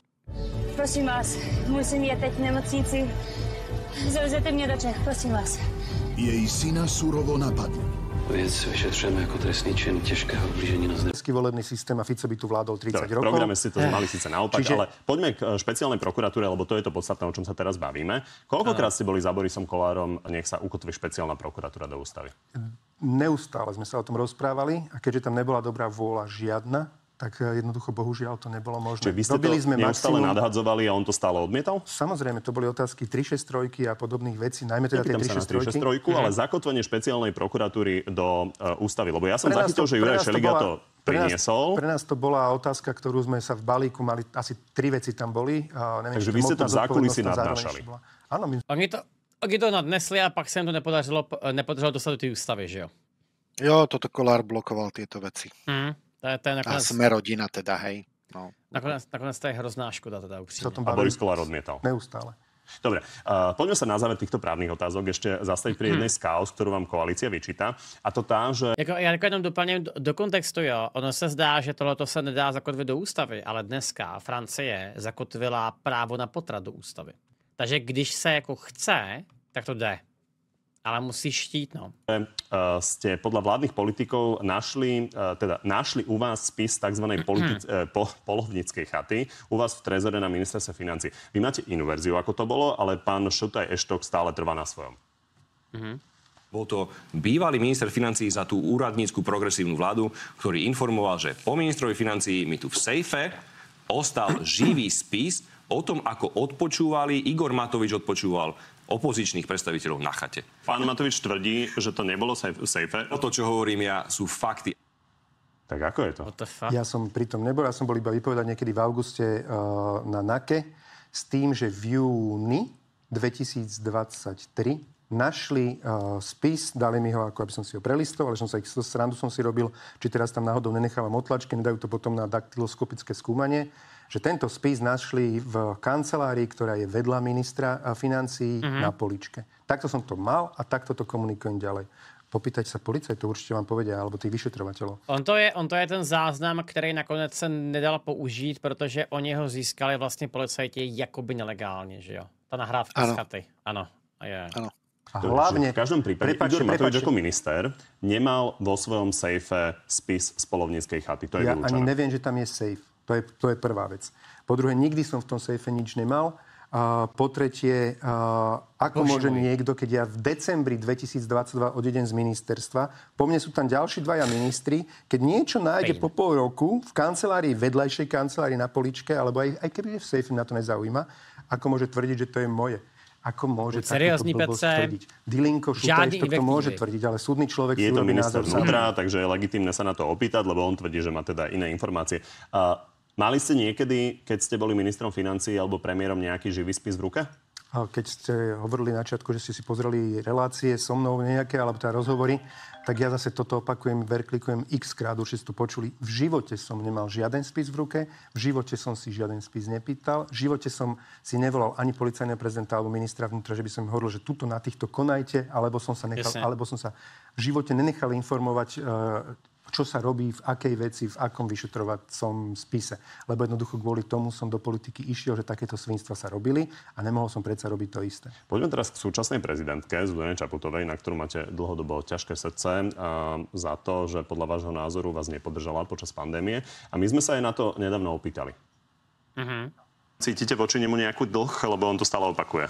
[SPEAKER 4] Prosím vás, môj syn je teď v nemocnici. Zavezete
[SPEAKER 2] mne do Čech, prosím vás.
[SPEAKER 4] Jej syna surovo napadne. Věc vyšetřujeme ako
[SPEAKER 3] trestný čin těžkého blížení na zdraví. volebný systém a Fico by tu vládol 30 Dobre, rokov. V programe ste to eh. mali síce naopak, Čiže... ale
[SPEAKER 2] poďme k eh, špeciálnej prokuratúre, lebo to je to podstatné, o čom sa teraz bavíme. Koľkokrát ste boli za Borisom Kolárom, nech sa ukotvi špeciálna prokuratúra do ústavy?
[SPEAKER 3] Neustále sme sa o tom rozprávali a keďže tam nebola dobrá vôľa žiadna tak e, jednoducho bohužiaľ to nebolo možné. Čiže vy ste Robili to sme maximum... nadhadzovali a on to stále odmietal? Samozrejme, to boli otázky 363 a podobných vecí, najmä teda tie tej 363. Mm. ale mhm.
[SPEAKER 2] zakotvenie špeciálnej prokuratúry do uh, ústavy, lebo ja som zachytil, že Juraj Šeliga to priniesol.
[SPEAKER 3] Pre nás, pre nás to bola otázka, ktorú sme sa v balíku mali, asi tri veci tam boli. Uh, neviem, Takže vy ste to v zákulisí nadnášali.
[SPEAKER 1] Áno, my... Oni to, oni to nadnesli a pak sa im to nepodařilo, nepodařilo dostať do tej ústavy, že jo?
[SPEAKER 4] Jo, toto Kolár
[SPEAKER 2] blokoval tieto veci. Mm.
[SPEAKER 1] To je, to je nakonec... A jsme
[SPEAKER 2] rodina teda, hej. No.
[SPEAKER 1] Nakonec, nakonec to je hrozná škoda teda upřímne. Tom a Boris
[SPEAKER 2] Kolár odmietal. Neustále. Dobre, uh, poďme sa na záver týchto právnych otázok ešte zastaviť pri jednej z chaos, ktorú vám koalícia vyčíta. A to tá, že...
[SPEAKER 1] Jako, já jako jenom doplním do, do kontextu, jo. Ono se zdá, že tohle se nedá zakotvit do ústavy, ale dneska Francie zakotvila právo na potrat do ústavy. Takže když se jako chce, tak to jde. Ale musíš štít, no.
[SPEAKER 2] Uh, ste podľa vládnych politikov našli, uh, teda našli u vás spis tzv. Politic- uh, po- polovníckej chaty, u vás v Trezore na ministerstve financí. Vy máte inú verziu, ako to bolo, ale pán Šutaj Eštok stále trvá na svojom. uh Bol to bývalý minister financí za tú úradnícku progresívnu vládu, ktorý informoval, že po ministrovi financí mi tu v sejfe ostal živý spis o tom, ako odpočúvali, Igor Matovič odpočúval opozičných predstaviteľov na chate. Pán Matovič tvrdí, že to nebolo sejfe. O to, čo hovorím ja, sú fakty. Tak ako je to?
[SPEAKER 3] Ja som pritom nebol, ja som bol iba vypovedať niekedy v auguste uh, na NAKE s tým, že v júni 2023 našli uh, spis, dali mi ho, ako aby som si ho prelistoval, ale som sa ich srandu som si robil, či teraz tam náhodou nenechávam otlačky, nedajú to potom na daktyloskopické skúmanie že tento spis našli v kancelárii, ktorá je vedľa ministra financií mm-hmm. na poličke. Takto som to mal a takto to komunikujem ďalej. Popýtať sa to určite vám povedia, alebo tých vyšetrovateľov.
[SPEAKER 1] On to, je, on to je ten záznam, ktorý nakonec sa nedal použiť, pretože o neho získali vlastne policajti jakoby nelegálne, že jo? Tá nahrávka ano. z chaty. Áno. A hlavne... V každom prípade
[SPEAKER 2] prepáč, Igor Matovič ako minister nemal vo svojom sejfe spis z polovníckej chaty. To je ja vylúčené. ani neviem,
[SPEAKER 3] že tam je sejf. To je, to je prvá vec. Po druhé, nikdy som v tom sejfe nič nemal. Uh, po tretie, uh, ako môže niekto, keď ja v decembri 2022 odjedem z ministerstva, po mne sú tam ďalší dvaja ministri, keď niečo nájde Pejme. po pol roku v kancelárii, vedľajšej kancelárii na poličke, alebo aj, aj keby je v sejfe, na to nezaujíma, ako môže tvrdiť, že to je moje. Ako môže seriózny tvrdiť? Dilinko Šutaj, to môže tvrdiť, ale súdny človek... Je to minister vnútra,
[SPEAKER 2] takže je legitimné sa na to opýtať, lebo on tvrdí, že má teda iné informácie. Uh, Mali ste niekedy, keď ste boli ministrom financií alebo premiérom, nejaký živý spis v ruke?
[SPEAKER 3] A keď ste hovorili na začiatku, že ste si pozreli relácie so mnou nejaké, alebo teda rozhovory, tak ja zase toto opakujem, verklikujem x krát, už ste to počuli. V živote som nemal žiaden spis v ruke, v živote som si žiaden spis nepýtal, v živote som si nevolal ani policajného prezidenta alebo ministra vnútra, že by som im hovoril, že tuto na týchto konajte, alebo som sa nechal, Jasne. alebo som sa v živote nenechal informovať eh, čo sa robí, v akej veci, v akom vyšetrovacom spise. Lebo jednoducho kvôli tomu som do politiky išiel, že takéto svinstva sa robili a nemohol som predsa robiť to isté. Poďme
[SPEAKER 2] teraz k súčasnej prezidentke Zuzane Čaputovej, na ktorú máte dlhodobo ťažké srdce za to, že podľa vášho názoru vás nepodržala počas pandémie. A my sme sa aj na to nedávno opýtali. Mm-hmm. Cítite voči nemu nejakú dlh, lebo on to stále opakuje?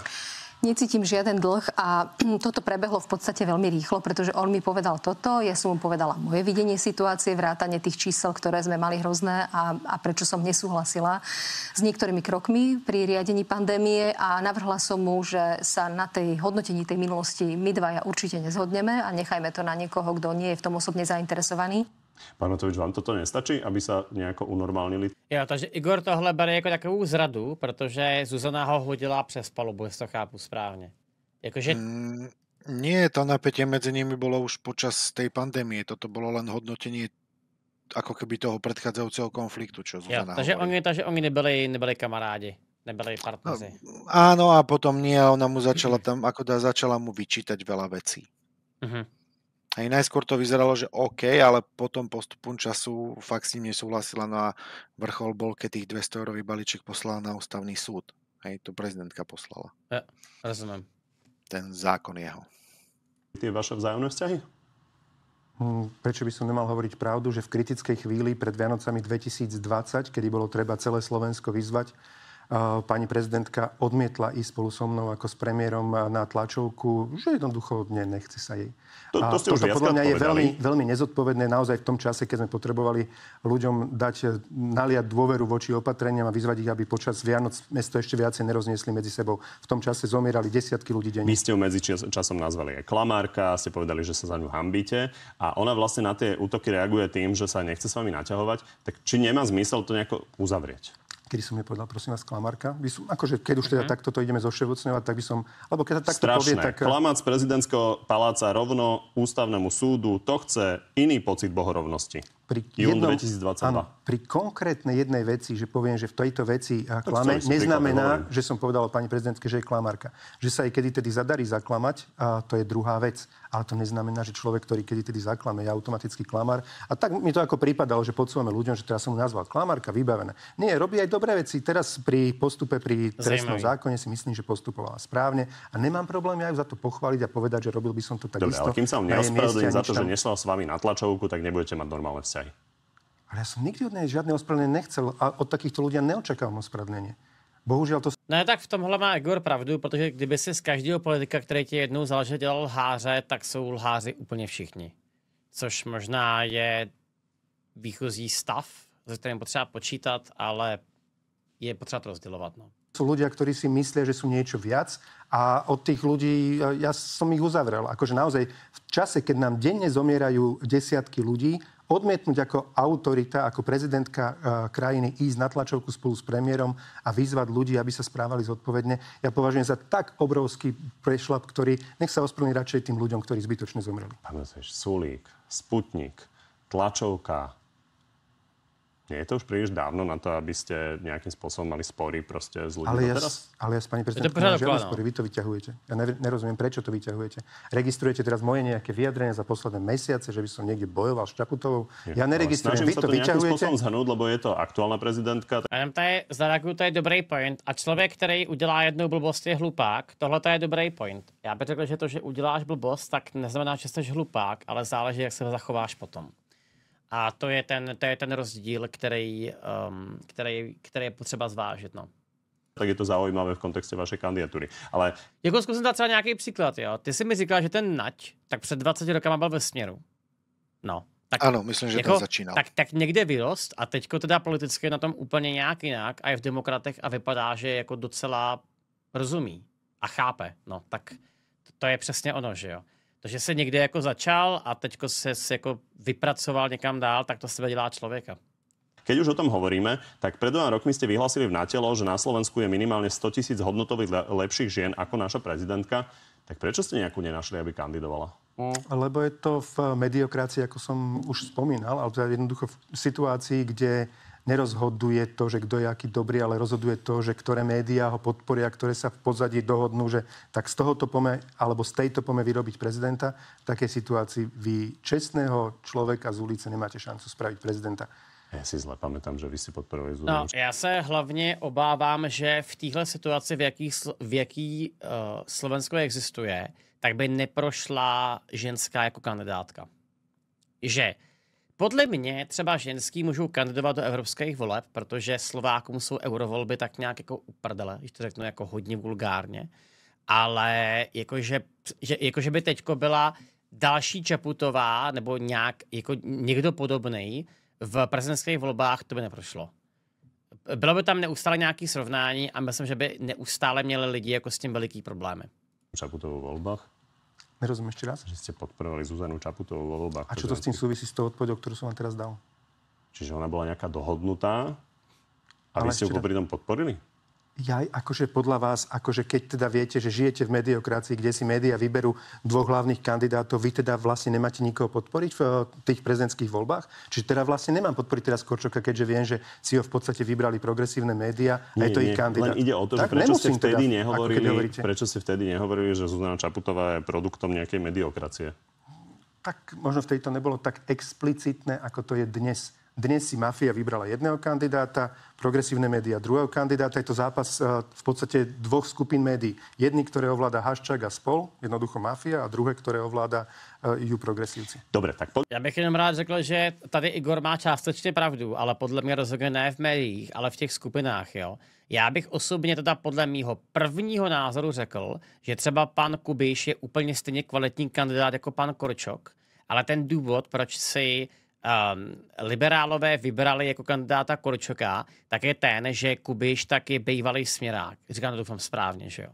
[SPEAKER 1] necítim žiaden dlh a toto prebehlo v podstate veľmi rýchlo, pretože on mi povedal toto, ja som mu povedala moje videnie situácie, vrátanie tých čísel, ktoré sme mali hrozné a, a prečo som nesúhlasila s niektorými krokmi pri riadení pandémie a navrhla som mu, že sa na tej hodnotení tej minulosti my dvaja určite nezhodneme a nechajme to na niekoho, kto nie je v tom osobne zainteresovaný.
[SPEAKER 2] Pán Matovič, vám toto nestačí, aby sa nejako unormálnili?
[SPEAKER 1] Jo, takže Igor tohle berie jako takovou zradu, protože Zuzana ho hodila přes palubu, jestli to chápu správně. Jakože... Mm,
[SPEAKER 4] nie, to napätie medzi nimi bolo už počas tej pandémie. Toto bolo len hodnotenie ako keby toho predchádzajúceho konfliktu, čo Zuzana jo, takže
[SPEAKER 1] hovorí. Oni, takže oni nebyli, nebyli kamarádi. Nebyli partneri.
[SPEAKER 4] No, áno, a potom nie, ona mu začala tam, ako dá, začala mu vyčítať veľa vecí. Uh-huh. Aj najskôr to vyzeralo, že OK, ale potom postupom času fakt s ním nesúhlasila no a vrchol bol, keď tých 200 eurový balíček poslala na ústavný súd. Aj to prezidentka poslala.
[SPEAKER 1] Ja, rozumiem.
[SPEAKER 4] Ten
[SPEAKER 2] zákon jeho. Tie vaše vzájomné vzťahy?
[SPEAKER 4] Hm, prečo by som nemal
[SPEAKER 3] hovoriť pravdu, že v kritickej chvíli pred Vianocami 2020, kedy bolo treba celé Slovensko vyzvať, pani prezidentka odmietla ísť spolu so mnou ako s premiérom na tlačovku, že jednoducho dne nechce sa jej. To, to ste a toto podľa mňa je veľmi, veľmi nezodpovedné naozaj v tom čase, keď sme potrebovali ľuďom dať eh, naliať dôveru voči opatreniam a vyzvať ich, aby počas Vianoc mesto ešte viacej nerozniesli medzi sebou. V tom čase zomierali desiatky ľudí denne. Vy ste ju
[SPEAKER 2] medzi časom nazvali aj klamárka, ste povedali, že sa za ňu hambíte a ona vlastne na tie útoky reaguje tým, že sa nechce s vami naťahovať. Tak či nemá zmysel to nejako uzavrieť?
[SPEAKER 3] kedy som nepovedal, povedal, prosím vás, klamarka. By som, akože, keď už teda mm-hmm. takto to ideme zoševocňovať, tak by som... Alebo keď sa takto Strašné. povie, tak... Klamac
[SPEAKER 2] prezidentského paláca rovno ústavnému súdu, to chce iný pocit bohorovnosti pri, jednom, 2022. Áno,
[SPEAKER 3] pri konkrétnej jednej veci, že poviem, že v tejto veci eh, tak klame, neznamená, že som povedal pani prezidentke, že je klamárka. Že sa jej kedy tedy zadarí zaklamať, a to je druhá vec. Ale to neznamená, že človek, ktorý kedy tedy zaklame, je automaticky klamár. A tak mi to ako prípadalo, že podsúvame ľuďom, že teraz som mu nazval klamárka, vybavené. Nie, robí aj dobré veci. Teraz pri postupe pri trestnom Zajímavý. zákone si myslím, že postupovala správne a nemám problém ja za to pochváliť a povedať, že robil by som to takisto. Dobre, ale kým sa vám za to, že
[SPEAKER 2] neslal s vami na tlačovku, tak nebudete mať normálne vzťahy naozaj.
[SPEAKER 3] Ale ja som nikdy od nej žiadne ospravedlnenie nechcel a od takýchto ľudia neočakávam
[SPEAKER 1] ospravedlnenie. Bohužel to... No tak v tomhle má Igor pravdu, protože kdyby si z každého politika, který ti jednou založil, dělal lháře, tak jsou lháři úplně všichni. Což možná je výchozí stav, ze kterým potřeba počítat, ale je potřeba to rozdělovat. No.
[SPEAKER 3] Sú ľudia, ktorí si myslia, že sú niečo viac a od tých ľudí, ja som ich uzavrel. Akože naozaj v čase, keď nám denne zomierajú desiatky ľudí, odmietnúť ako autorita, ako prezidentka eh, krajiny ísť na tlačovku spolu s premiérom a vyzvať ľudí, aby sa správali zodpovedne, ja považujem za tak obrovský prešlap, ktorý nech sa ospravedlní radšej tým ľuďom, ktorí zbytočne zomreli.
[SPEAKER 2] Pán Sulík, Sputnik, tlačovka, nie je to už príliš dávno na to, aby ste nejakým spôsobom mali spory proste s ľuďmi ale ja, teraz? Ale ja s pani prezidentkou žiadne spory.
[SPEAKER 3] Vy to vyťahujete. Ja nerozumiem, prečo to vyťahujete. Registrujete teraz moje nejaké vyjadrenia za posledné mesiace, že by som niekde bojoval s Čaputovou.
[SPEAKER 2] Ja neregistrujem, vy to, to vyťahujete. Snažím zhrnúť, lebo je to aktuálna prezidentka.
[SPEAKER 1] MT, zareaguju, to je dobrý point. A člověk, který udělá jednu blbost, je hlupák. Tohle to je dobrý point. Já bych řekl, že to, že uděláš blbost, tak neznamená, že jsi hlupák, ale záleží, jak se zachováš potom. A to je ten, to je ten rozdíl, který, um, který, který je potřeba zvážit. No.
[SPEAKER 2] Tak je to zaujímavé v kontextu vaše kandidatury. Ale...
[SPEAKER 1] Jako zkusím dát třeba nějaký příklad. Jo. Ty si mi říkal, že ten Nať, tak před 20 rokama byl ve směru. No. Tak, ano, myslím, že jako, tam začínal. Tak, tak někde vyrost a teďko teda politicky na tom úplně nějak jinak a je v demokratech a vypadá, že jako docela rozumí a chápe. No, tak to je přesně ono, že jo. Takže se někde jako začal a teďko se, se jako vypracoval někam dál, tak to sebe dělá člověka.
[SPEAKER 2] Keď už o tom hovoríme, tak pred dvoma rokmi ste vyhlásili v Natelo, že na Slovensku je minimálne 100 tisíc hodnotových lepších žien ako naša prezidentka. Tak prečo ste nejakú nenašli, aby kandidovala?
[SPEAKER 3] Mm. Lebo je to v mediokracii, ako som už spomínal, ale teda jednoducho v situácii, kde nerozhoduje to, že kto je aký dobrý, ale rozhoduje to, že ktoré médiá ho podporia, ktoré sa v pozadí dohodnú, že tak z tohoto pome, alebo z tejto pome vyrobiť prezidenta. V takej situácii vy čestného človeka z ulice nemáte šancu spraviť prezidenta. Já si zle pamätám, že vy si podporovali no, Zuzanu.
[SPEAKER 1] No, já se hlavně obávám, že v téhle situaci, v jaký, v jaký uh, Slovensko existuje, tak by neprošla ženská jako kandidátka. Že uh, Podle mě třeba ženský můžou kandidovat do evropských voleb, protože Slovákům jsou eurovolby tak nějak jako uprdele, když to řeknu jako hodně vulgárně, ale jakože, že, jakože by teďko byla další Čaputová nebo nějak jako někdo podobný v prezidentských volbách, to by neprošlo. Bylo by tam neustále nějaké srovnání a myslím, že by neustále měli lidi jako s tím veliký problémy.
[SPEAKER 2] Čaputovou volbách? Nerozumiem ešte raz? Že ste podporovali Zuzanu Čaputovú vo voľbách. A čo to s
[SPEAKER 3] tým súvisí s tou odpoveďou, ktorú som vám teraz dal?
[SPEAKER 2] Čiže ona bola nejaká dohodnutá a Ale vy ste ju popri tom podporili?
[SPEAKER 3] ja, akože podľa vás, akože keď teda viete, že žijete v mediokracii, kde si média vyberú dvoch hlavných kandidátov, vy teda vlastne nemáte nikoho podporiť v eh, tých prezidentských voľbách? Čiže teda vlastne nemám podporiť teraz Korčoka, keďže viem, že si ho v podstate vybrali progresívne médiá a je to nie, ich kandidát. Len ide o to, tak, že prečo ste, vtedy teda, nehovorili, prečo
[SPEAKER 2] ste vtedy nehovorili, že Zuzana Čaputová je produktom nejakej mediokracie?
[SPEAKER 3] Tak možno v to nebolo tak explicitné, ako to je dnes dnes si mafia vybrala jedného kandidáta, progresívne médiá druhého kandidáta. Je to zápas e, v podstate dvoch skupín médií. Jedný, ktoré ovláda Haščák a spol, jednoducho mafia, a druhé, ktoré ovláda e, ju progresivci.
[SPEAKER 1] Dobre, tak poďme. Já bych jenom rád řekl, že tady Igor má částečně pravdu, ale podle mě rozhodně ne v médiích, ale v těch skupinách, jo. Já bych osobně teda podle mýho prvního názoru řekl, že třeba pan Kubiš je úplně stejně kvalitní kandidát jako pan Korčok, ale ten důvod, proč si um, liberálové vybrali jako kandidáta Korčoka, tak je ten, že Kubiš taky bývalý směrák. Říkám to no, doufám správně, že jo.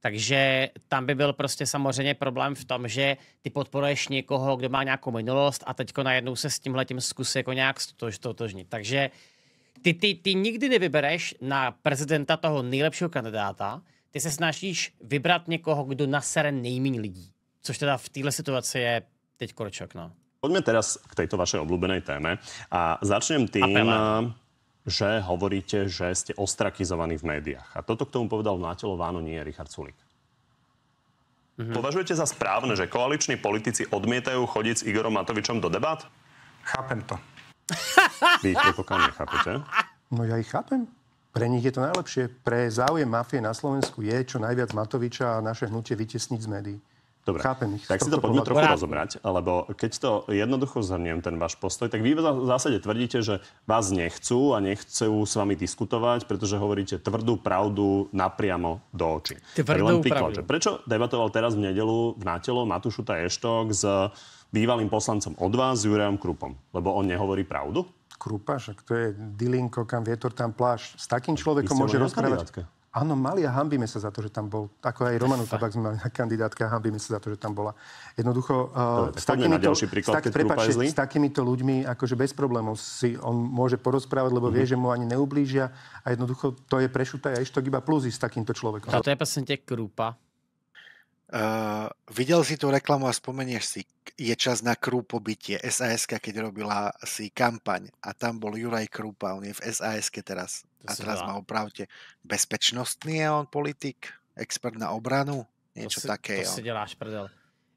[SPEAKER 1] Takže tam by byl prostě samozřejmě problém v tom, že ty podporuješ někoho, kdo má nějakou minulost a teďko najednou se s tímhle tím zkusí jako nějak stotožnit. Takže ty, ty, ty nikdy nevybereš na prezidenta toho nejlepšího kandidáta, ty se snažíš vybrat někoho, kdo nasere nejméně lidí. Což teda v této situaci je teď Korčok, no.
[SPEAKER 2] Poďme teraz k tejto vašej obľúbenej téme a začnem tým, Apela. Eh, že hovoríte, že ste ostrakizovaní v médiách. A toto k tomu povedal Mátelo Váno, nie Richard Sulik. Mhm. Považujete za správne, že koaliční politici odmietajú chodiť s Igorom Matovičom do debat? Chápem to. Vy ich predpokladám nechápete?
[SPEAKER 3] No ja ich chápem. Pre nich je to najlepšie. Pre záujem mafie na Slovensku je čo najviac Matoviča a naše hnutie vytesniť z médií.
[SPEAKER 2] Dobre, Chápem ich. tak si to poďme trochu rád. rozobrať, lebo keď to jednoducho zhrniem, ten váš postoj, tak vy v zásade tvrdíte, že vás nechcú a nechcú s vami diskutovať, pretože hovoríte tvrdú pravdu napriamo do očí. Tvrdú pravdu. Prečo debatoval teraz v nedelu v nátelo Matušuta Eštok s bývalým poslancom od vás, Jurajom Krupom? Lebo on nehovorí pravdu?
[SPEAKER 3] Krupa, však to je dilinko, kam vietor, tam pláž. S takým človekom môže rozprávať. Kandidátka? Áno, mali a hambíme sa za to, že tam bol. Ako aj Romanu Tabak sme mali na kandidátke a hambíme sa za to, že tam bola. Jednoducho, eh, Dobre, s, takýmito, príklad, s, tak, prepáčte, s takýmito ľuďmi, akože bez problémov si on môže porozprávať, lebo mm-hmm. vie, mhm. že mu ani neublížia. A jednoducho, to je a aj to iba plusy s takýmto človekom. A to
[SPEAKER 1] je presne tie krúpa. Uh, eh,
[SPEAKER 4] videl si tú reklamu a spomenieš si, je čas na Krúpobytie, SAS, keď robila si kampaň a tam bol Juraj Krúpa, on je v SAS teraz. A teraz ma opravte, bezpečnostný je on politik, expert na obranu, niečo to si, také. To si
[SPEAKER 1] deláš prdel.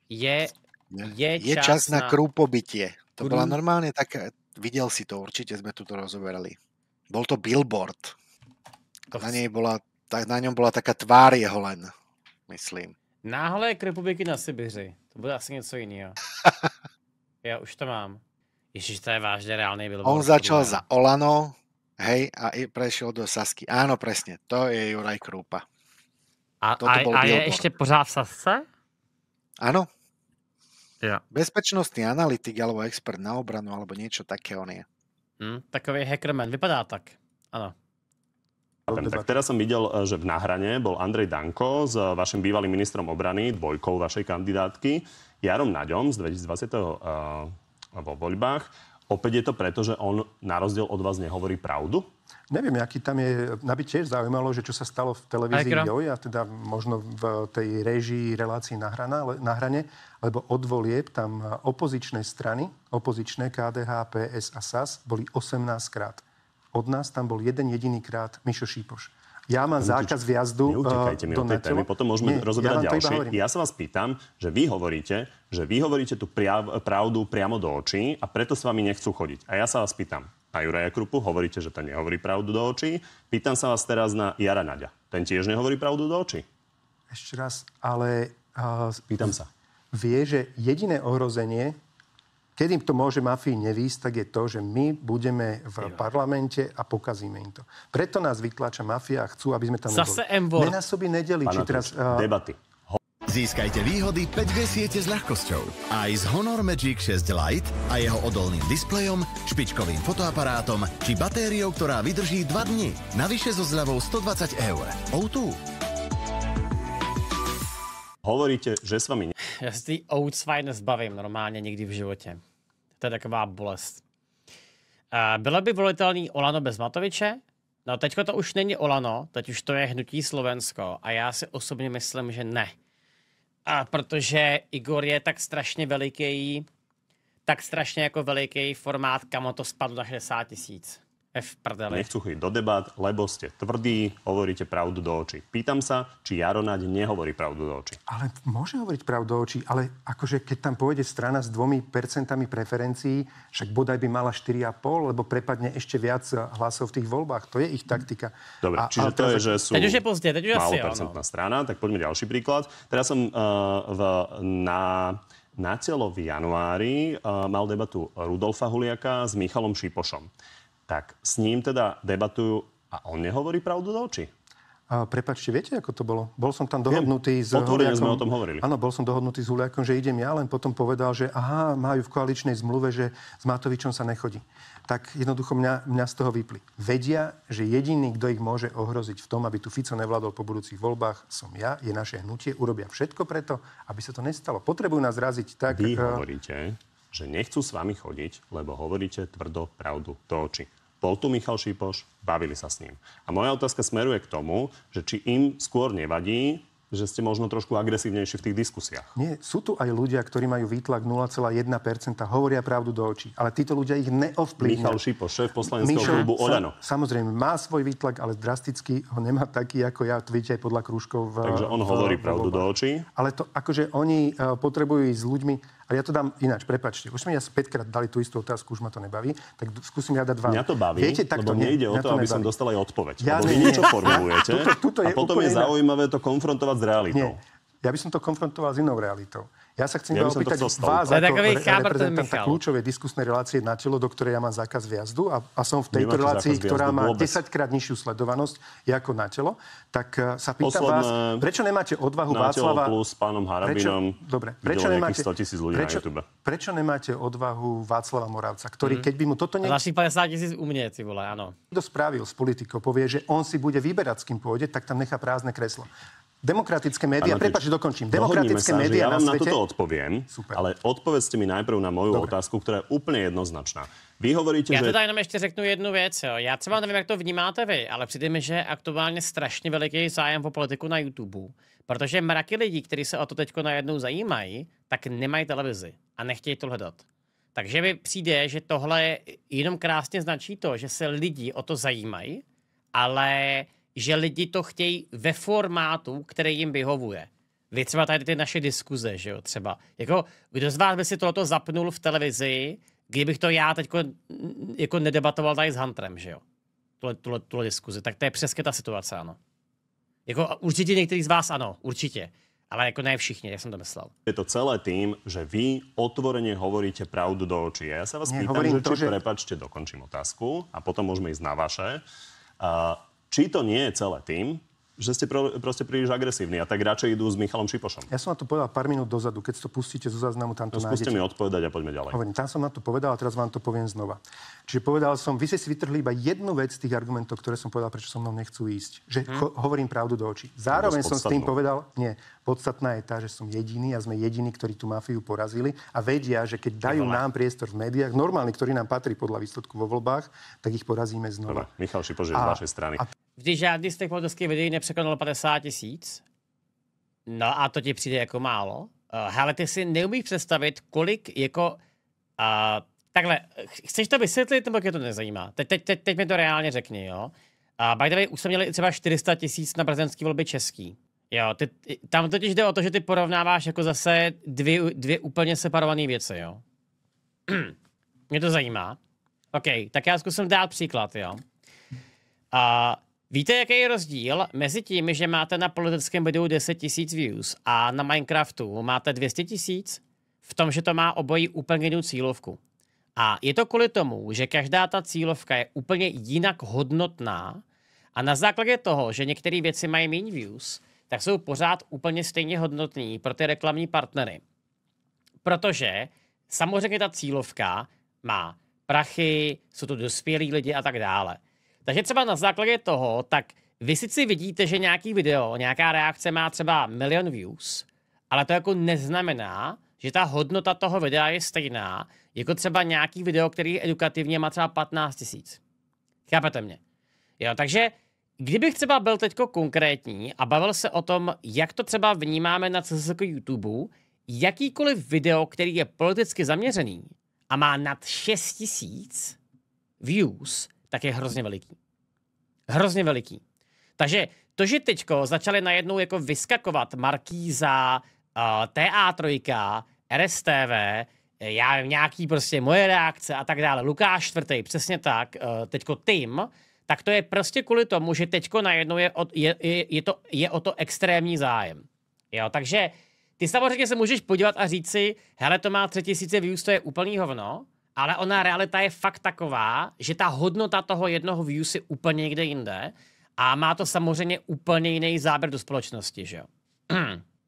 [SPEAKER 1] Je, je, je čas, čas na, na
[SPEAKER 4] Krúpobytie. To Krú... bola normálne tak, videl si to určite, sme tu to rozoberali. Bol to billboard. To na, nej bola, na ňom bola taká tvár jeho len, myslím.
[SPEAKER 1] Náhle k republiky na Sibiři. To bude asi něco jiného. Já už to mám. Ježiš, to je vážne reálny billboard. On začal
[SPEAKER 4] za Olano, hej, a i prešiel do Sasky. Áno, presne, to je Juraj Krúpa.
[SPEAKER 1] A, a, a je ešte pořád v Sasce? Áno. Ja.
[SPEAKER 4] Bezpečnostný analytik alebo expert na obranu alebo niečo také on je.
[SPEAKER 1] Hm, takový hackerman, vypadá tak. Áno. Tak
[SPEAKER 2] teraz som videl, eh, že v náhrane bol Andrej Danko s eh, vašim bývalým ministrom obrany, dvojkou vašej kandidátky, Jarom Naďom z 2020. Eh, vo voľbách. Opäť je to preto, že on na rozdiel od vás nehovorí pravdu?
[SPEAKER 3] Neviem, aký tam je... Na by tiež zaujímalo, že čo sa stalo v televízii Joj a teda možno v tej režii relácii na, hrana, na hrane, lebo od volieb tam opozičné strany, opozičné KDH, PS a SAS boli 18 krát od nás tam bol jeden jediný krát Mišo Šípoš. Ja mám Neuteč- zákaz
[SPEAKER 2] vjazdu eh, Neutekajte mi do tej témy, potom môžeme Nie, rozoberať ja ďalšie. Ja sa vás pýtam, že vy hovoríte, že vy hovoríte tú priav, pravdu priamo do očí a preto s vami nechcú chodiť. A ja sa vás pýtam na Juraja Krupu, hovoríte, že to nehovorí pravdu do očí. Pýtam sa vás teraz na Jara Nadia. Ten tiež nehovorí pravdu do očí.
[SPEAKER 3] Ešte raz, ale... Uh, pýtam sa. Vie, že jediné ohrozenie keď im to môže mafii nevýsť, tak je to, že my budeme v parlamente a pokazíme im to. Preto nás vytlača mafia
[SPEAKER 2] a chcú, aby sme tam Zase neboli. Nenásobí
[SPEAKER 3] nedeli, či teraz... Uh...
[SPEAKER 2] Debaty. Získajte výhody 5G siete s ľahkosťou. Aj s Honor Magic 6 Lite a jeho odolným displejom,
[SPEAKER 4] špičkovým fotoaparátom či batériou, ktorá vydrží 2 dni. Navyše so zľavou
[SPEAKER 2] 120 eur. O2 hovoríte, že s
[SPEAKER 1] vami... Ne... Ja si tý outside nezbavím normálně nikdy v životě. To je taková bolest. Bylo by volitelný Olano bez Matoviče? No teďko to už není Olano, teď už to je Hnutí Slovensko a já si osobně myslím, že ne. A protože Igor je tak strašně veliký, tak strašně jako veliký formát, kam to spadlo na 60 tisíc. F prdele.
[SPEAKER 2] Nechcú chodiť do debat, lebo ste tvrdí, hovoríte pravdu do očí. Pýtam sa, či Jaro nehovorí pravdu do očí.
[SPEAKER 3] Ale môže hovoriť pravdu do očí, ale akože keď tam pôjde strana s dvomi percentami preferencií, však bodaj by mala 4,5, lebo prepadne ešte viac hlasov v tých voľbách. To je ich taktika. Dobre, a, čiže to
[SPEAKER 2] je, že sú teď už je pozdie, teď už percentná ono. strana, tak poďme ďalší príklad. Teraz som uh, v, na na celo v januári uh, mal debatu Rudolfa Huliaka s Michalom Šipošom tak s ním teda debatujú a on nehovorí pravdu do očí.
[SPEAKER 3] A prepačte, viete, ako to bolo? Bol som tam dohodnutý Viem, s Huliakom. sme o tom hovorili. Áno, bol som dohodnutý s Huliakom, že idem ja, len potom povedal, že aha, majú v koaličnej zmluve, že s Matovičom sa nechodí. Tak jednoducho mňa, mňa z toho vypli. Vedia, že jediný, kto ich môže ohroziť v tom, aby tu Fico nevládol po budúcich voľbách, som ja, je naše hnutie. Urobia všetko preto, aby sa to
[SPEAKER 2] nestalo. Potrebujú nás raziť tak... Vy eh, hovoríte, že nechcú s vami chodiť, lebo hovoríte tvrdo pravdu do očí. Bol tu Michal Šípoš, bavili sa s ním. A moja otázka smeruje k tomu, že či im skôr nevadí, že ste možno trošku agresívnejší v tých diskusiách.
[SPEAKER 3] Nie, sú tu aj ľudia, ktorí majú výtlak 0,1%, hovoria pravdu do očí, ale títo ľudia ich neovplyvňujú. Michal Šipo,
[SPEAKER 2] šéf poslaneckého klubu Olano.
[SPEAKER 3] Sa, samozrejme, má svoj výtlak, ale drasticky ho nemá taký, ako ja, vidíte aj podľa krúžkov. Takže on v, hovorí v, pravdu v, do očí. Ale to, akože oni uh, potrebujú ísť s ľuďmi, ale ja to dám ináč, prepačte. Už sme ja späťkrát dali tú istú otázku, už ma to nebaví, tak skúsim ja dať vám. Mňa to baví, Viete, tak lebo to nejde o to, to aby nebaví. som dostal aj odpoveď. Ja lebo vy niečo formulujete tuto, tuto je a potom je
[SPEAKER 2] zaujímavé to konfrontovať s realitou.
[SPEAKER 3] Nie. Ja by som to konfrontoval s inou realitou. Ja sa chcem ja opýtať vás ako re- kľúčovej diskusnej relácie na telo, do ktorej ja mám zákaz viazdu. a, a som v tejto Nemáte relácii, ktorá má vôbec. 10 krát nižšiu sledovanosť ako na telo, tak eh, sa pýtam Posledné vás, prečo
[SPEAKER 2] nemáte odvahu na Václava... Telo plus s pánom Harabinom prečo, dobre, prečo nemáte, 100 tisíc ľudí prečo, na YouTube.
[SPEAKER 3] Prečo nemáte odvahu Václava Moravca, ktorý, mm. keď by mu toto... Ne... Vaši
[SPEAKER 1] 50 tisíc u mne, ty vole, áno.
[SPEAKER 3] Kto spravil s politikou, povie, že on si bude vyberať, s kým pôjde, tak tam nechá prázdne kreslo. Demokratické médiá, prepáč, dokončím. Demokratické sa, médiá ja
[SPEAKER 2] vám na, svete... na toto odpoviem, Super. ale odpovedzte mi najprv na moju Dobre. otázku, ktorá je úplne jednoznačná. Vy hovoríte, Já že... teda jenom
[SPEAKER 1] ještě řeknu jednu věc. Jo. Já třeba nevím, jak to vnímáte vy, ale přijde mi, že je aktuálně strašně zájem o politiku na YouTube, protože mraky lidí, kteří se o to teď najednou zajímají, tak nemají televizi a nechtějí to hledat. Takže mi přijde, že tohle jenom krásně značí to, že se lidi o to zajímají, ale že lidi to chtějí ve formátu, který jim vyhovuje. Vy třeba tady ty naše diskuze, že jo, třeba. Jako, kdo z vás by si tohoto zapnul v televizi, kdybych to já teď jako nedebatoval tady s Huntrem, že jo? Tuhle, tuhle, tuhle diskuzi. Tak to je přesně ta situace, ano. Jako, určitě některý z vás ano, určitě. Ale ako ne všichni, ja som to myslel.
[SPEAKER 2] Je to celé tým, že vy otvorene hovoríte pravdu do očí. Ja sa vás pýtam, že, to, či, že... prepačte, dokončím otázku a potom môžeme ísť na vaše. Uh, či to nie je celé tým, že ste pro, proste príliš agresívni a tak radšej idú s Michalom Šipošom. Ja som na to povedal pár minút
[SPEAKER 3] dozadu, keď to pustíte zo záznamu, tam to no, nájdete. mi
[SPEAKER 2] odpovedať a poďme ďalej.
[SPEAKER 3] Hovorím, tam som na to povedal a teraz vám to poviem znova. Čiže povedal som, vy ste si vytrhli iba jednu vec z tých argumentov, ktoré som povedal, prečo so mnou nechcú ísť. Že hm. ho- hovorím pravdu do očí. Zároveň som s tým povedal, nie, podstatná je tá, že som jediný a sme jediní, ktorí tú mafiu porazili a vedia, že keď dajú Dobre. nám priestor v médiách, normálny, ktorý nám patrí podľa výsledku vo voľbách, tak ich porazíme znova. Dobre.
[SPEAKER 2] Michal Šipoš z vašej strany. A
[SPEAKER 1] když žádný z těch politických videí nepřekonal 50 tisíc, no a to ti přijde jako málo, uh, eh, ale ty si neumíš představit, kolik jako, uh, takhle, chceš to vysvětlit, nebo je to nezajímá? Teď, teď, teď, teď mi to reálně řekni, jo? A uh, eh, by the way, už jsme měli třeba 400 tisíc na prezidentské volby český. Jo, ty, tam totiž jde o to, že ty porovnáváš jako zase dvě, dvě úplně separované věci, jo. Mě to zajímá. OK, tak já zkusím dát příklad, jo. A Víte, jaký je rozdíl mezi tím, že máte na politickém videu 10 000 views a na Minecraftu máte 200 tisíc? V tom, že to má obojí úplně jinou cílovku. A je to kvůli tomu, že každá ta cílovka je úplně jinak hodnotná a na základě toho, že některé věci mají méně views, tak jsou pořád úplně stejně hodnotní pro ty reklamní partnery. Protože samozřejmě ta cílovka má prachy, jsou to dospělí lidi a tak dále. Takže třeba na základě toho, tak vy sice vidíte, že nějaký video, nějaká reakce má třeba milion views, ale to jako neznamená, že ta hodnota toho videa je stejná, jako třeba nějaký video, který edukativně má třeba 15 tisíc. Chápete mě? Jo, takže kdybych třeba byl teď konkrétní a bavil se o tom, jak to třeba vnímáme na CSK YouTube, jakýkoliv video, který je politicky zaměřený a má nad 6 tisíc views, tak je hrozně veliký. Hrozně veliký. Takže to, že teďko začaly najednou jako vyskakovat Markýza, TA3, RSTV, já nějaký prostě moje reakce a tak dále. Lukáš čtvrtý, přesně tak, Teď. teďko Tim, tak to je prostě kvůli tomu, že teďko najednou je, o, je, je, to, je o to extrémní zájem. Jo, takže ty samozřejmě se můžeš podívat a říct si, hele, to má 3000 views, to je úplný hovno, ale ona realita je fakt taková, že ta hodnota toho jednoho view je úplně někde jinde a má to samozřejmě úplně jiný záběr do společnosti, že jo.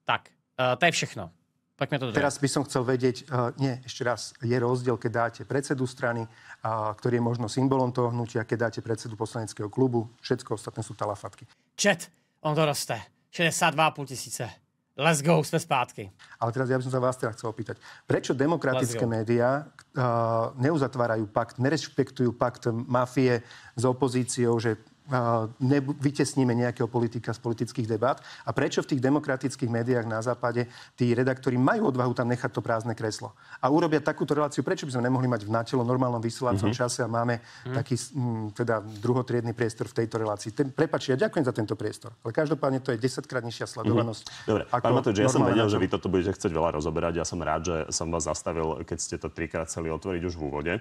[SPEAKER 1] tak, uh, to je všechno. Pojďme to dodať. Teraz
[SPEAKER 3] by som chcel vedieť, uh, nie, ešte raz, je rozdiel, keď dáte predsedu strany, uh, ktorý je možno symbolom toho hnutia, keď dáte predsedu poslaneckého klubu, všetko ostatné sú talafatky.
[SPEAKER 1] Čet, on roste. 62,5 tisíce. Let's go, sme zpátky.
[SPEAKER 3] Ale teraz ja by som sa vás teda chcel opýtať. Prečo demokratické médiá uh, neuzatvárajú pakt, nerešpektujú pakt mafie s opozíciou, že vytesníme nejakého politika z politických debát. A prečo v tých demokratických médiách na západe tí redaktori majú odvahu tam nechať to prázdne kreslo? A urobia takúto reláciu, prečo by sme nemohli mať v natelo normálnom vysielacom mm-hmm. čase a máme mm-hmm. taký m, teda druhotriedny priestor v tejto relácii. Ten, prepačte, ja ďakujem za tento priestor, ale každopádne to je 10 krát nižšia mhm. sledovanosť. Mm-hmm. Dobre, ako pán Matoč, ja som vedel, že vy
[SPEAKER 2] toto budete chcieť veľa rozoberať. Ja som rád, že som vás zastavil, keď ste to trikrát chceli otvoriť už v úvode.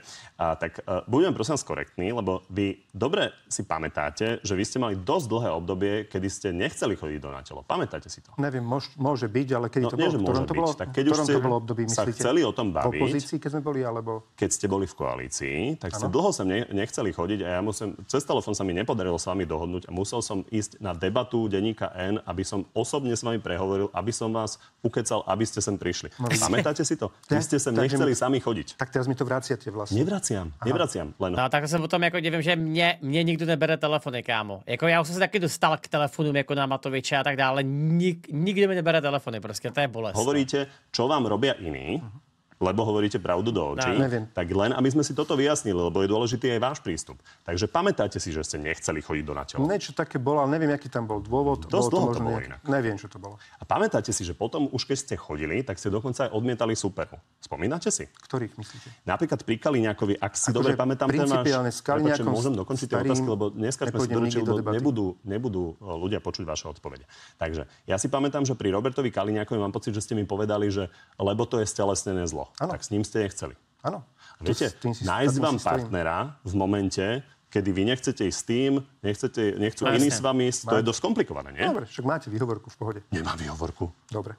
[SPEAKER 2] A, tak uh, budem prosím korektný, lebo vy dobre si pamätáte, pamätáte, že vy ste mali dosť dlhé obdobie, kedy ste nechceli chodiť do na Pamätáte si
[SPEAKER 3] to? Neviem, môž, môže byť, ale keď no, to nie, bolo, môže to bolo, Tak keď už ste to bolo období, sa chceli o tom baviť, v opozícii, keď sme boli, alebo...
[SPEAKER 2] Keď ste boli v koalícii, tak ano. ste dlho sem ne, nechceli chodiť a ja musím, cez telefón sa mi nepodarilo s vami dohodnúť a musel som ísť na debatu denníka N, aby som osobne s vami prehovoril, aby som vás ukecal, aby ste sem prišli. No, pamätáte si to? Vy ste sem nechceli sami chodiť. Tak teraz mi to vraciate vlastne. Nevraciam, nevraciam. Len... No
[SPEAKER 1] tak som potom, ako neviem, že mne, mne nikto nebere telefon telefony, kámo. Jako já už jsem se taky dostal k telefonům jako na Matoviče a tak dále. Nik, nikdo mi nebere telefony, prostě to je bolest. No. Hovoríte,
[SPEAKER 2] čo vám robia iní, uh mhm. -huh lebo hovoríte pravdu do očí, no, tak len aby sme si toto vyjasnili, lebo je dôležitý aj váš prístup. Takže pamätáte si, že ste nechceli chodiť do naťahov.
[SPEAKER 3] Niečo také bolo, ale neviem, aký tam bol dôvod. To bolo dlho to, to bolo inak. Neviem, čo to bolo.
[SPEAKER 2] A pamätáte si, že potom už keď ste chodili, tak ste dokonca aj odmietali superu. Spomínate si? Ktorých myslíte? Napríklad pri Kaliňákovi, ak si dobre akože pamätám, ten náš... Prepačte, môžem dokončiť tie otázky, lebo dneska sme si doručili, do nebudú, nebudú e, ľudia počuť vaše odpovede. Takže ja si pamätám, že pri Robertovi Kaliňákovi mám pocit, že ste mi povedali, že lebo to je stelesnené zlo. Ano. Tak s ním ste nechceli. Áno. Viete, nájsť vám partnera v momente, kedy vy nechcete ísť s tým, nechcete, nechcú no, Jasne. iní s vami ísť, to je dosť komplikované, nie? Dobre, však máte výhovorku v pohode. Nemá výhovorku. Dobre.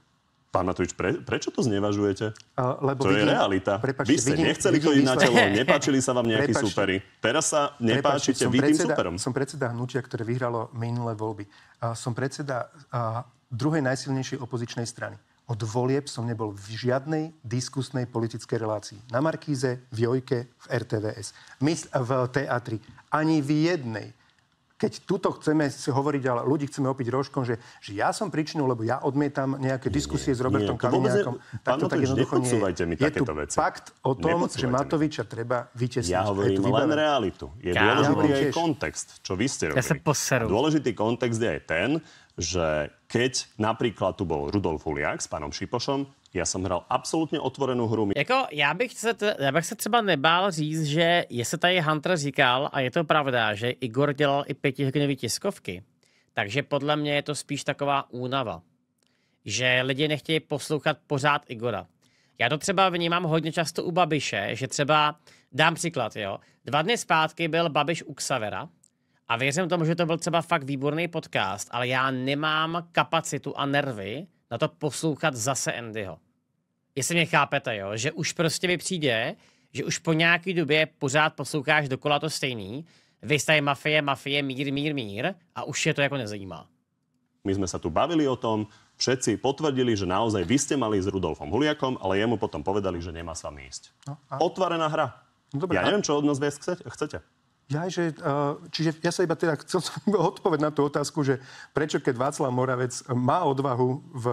[SPEAKER 2] Pán Matovič, pre, prečo to znevažujete? Uh, lebo to vidím, je realita. Prepačte, vy ste vidím, nechceli ísť na telo, nepáčili sa vám nejakí súperi. Teraz sa nepáčite, vy tým súperom.
[SPEAKER 3] Som predseda hnutia, ktoré vyhralo minulé voľby. Uh, som predseda uh, druhej najsilnejšej opozičnej strany. Od volieb som nebol v žiadnej diskusnej politickej relácii. Na Markíze, v Jojke, v RTVS, mysl, v teatri. Ani v jednej. Keď tuto chceme hovoriť, ale ľudí chceme opiť rožkom, že, že ja som príčinou, lebo ja odmietam nejaké diskusie nie, s Robertom Kaliniakom. tak to tak jednoducho nie je. je tu veci. fakt o tom, že Matoviča mi. treba
[SPEAKER 2] vytesniť. Ja hovorím len realitu. Je ja dôležitý aj kontext, čo vy ste robili. Ja sa poseru. Dôležitý kontext je aj ten, že keď napríklad tu bol Rudolf Huliak s pánom Šipošom, já jsem hral absolutně otvorenou hru.
[SPEAKER 1] Jako já bych, se, ja bych sa třeba nebál říct, že sa tady Hunter říkal, a je to pravda, že Igor dělal i pětihodinové tiskovky, takže podle mě je to spíš taková únava. Že lidi nechtějí poslouchat pořád Igora. Já to třeba vnímám hodně často u Babiše, že třeba, dám příklad, jo. Dva dny zpátky byl Babiš u Xavera a věřím tomu, že to byl třeba fakt výborný podcast, ale já nemám kapacitu a nervy na to poslouchat zase Andyho. Jestli mě chápete, jo, že už prostě mi přijde, že už po nějaký době pořád posloucháš dokola to stejný, vy jste mafie, mafie, mír, mír, mír a už je to jako nezajímá.
[SPEAKER 2] My jsme se tu bavili o tom, všetci potvrdili, že naozaj vy ste mali s Rudolfom Huliakom, ale jemu potom povedali, že nemá sa ísť. No, a... Otvorená hra. No, dobre, ja neviem, čo od nás chcete.
[SPEAKER 3] Ja, že, eh, čiže ja sa iba teda chcel odpovedať na tú otázku, že prečo keď Václav Moravec má odvahu v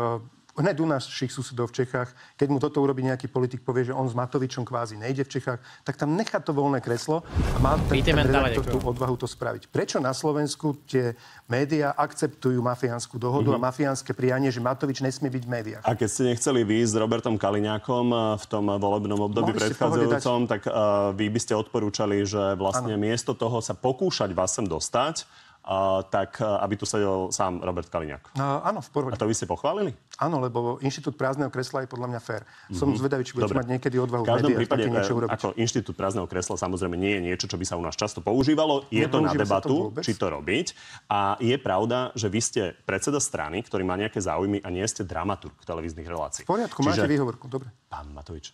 [SPEAKER 3] hneď u našich susedov v Čechách, keď mu toto urobí nejaký politik, povie, že on s Matovičom kvázi nejde v Čechách, tak tam nechá to voľné kreslo
[SPEAKER 2] a má ten,
[SPEAKER 1] ten redaktor tú
[SPEAKER 3] odvahu to spraviť. Prečo na Slovensku tie médiá akceptujú mafiánsku dohodu mm-hmm. a mhm. mafiánske prianie, že Matovič nesmie byť v médiách?
[SPEAKER 2] A keď ste nechceli výjsť s Robertom Kaliňákom eh, v tom eh, volebnom období Mohli predchádzajúcom, tak uh, vy by ste odporúčali, že vlastne ano. miesto toho sa pokúšať vás sem dostať, Uh, tak uh, aby tu sedel sám Robert Kaliňák. Uh, áno, v pohode. A to vy ste pochválili?
[SPEAKER 3] Áno, lebo inštitút prázdneho kresla je podľa mňa fér. Mm-hmm. Som mhm. zvedavý, či budete Dobre. mať niekedy odvahu v každom médiách, prípade, e, niečo urobiť. Ako
[SPEAKER 2] inštitút prázdneho kresla samozrejme nie je niečo, čo by sa u nás často používalo. Je Nepoužíva to na debatu, to či to robiť. A je pravda, že vy ste predseda strany, ktorý má nejaké záujmy a nie ste dramaturg televíznych relácií. V poriadku, Čiže... máte
[SPEAKER 3] výhovorku. Dobre.
[SPEAKER 2] Pán Matovič,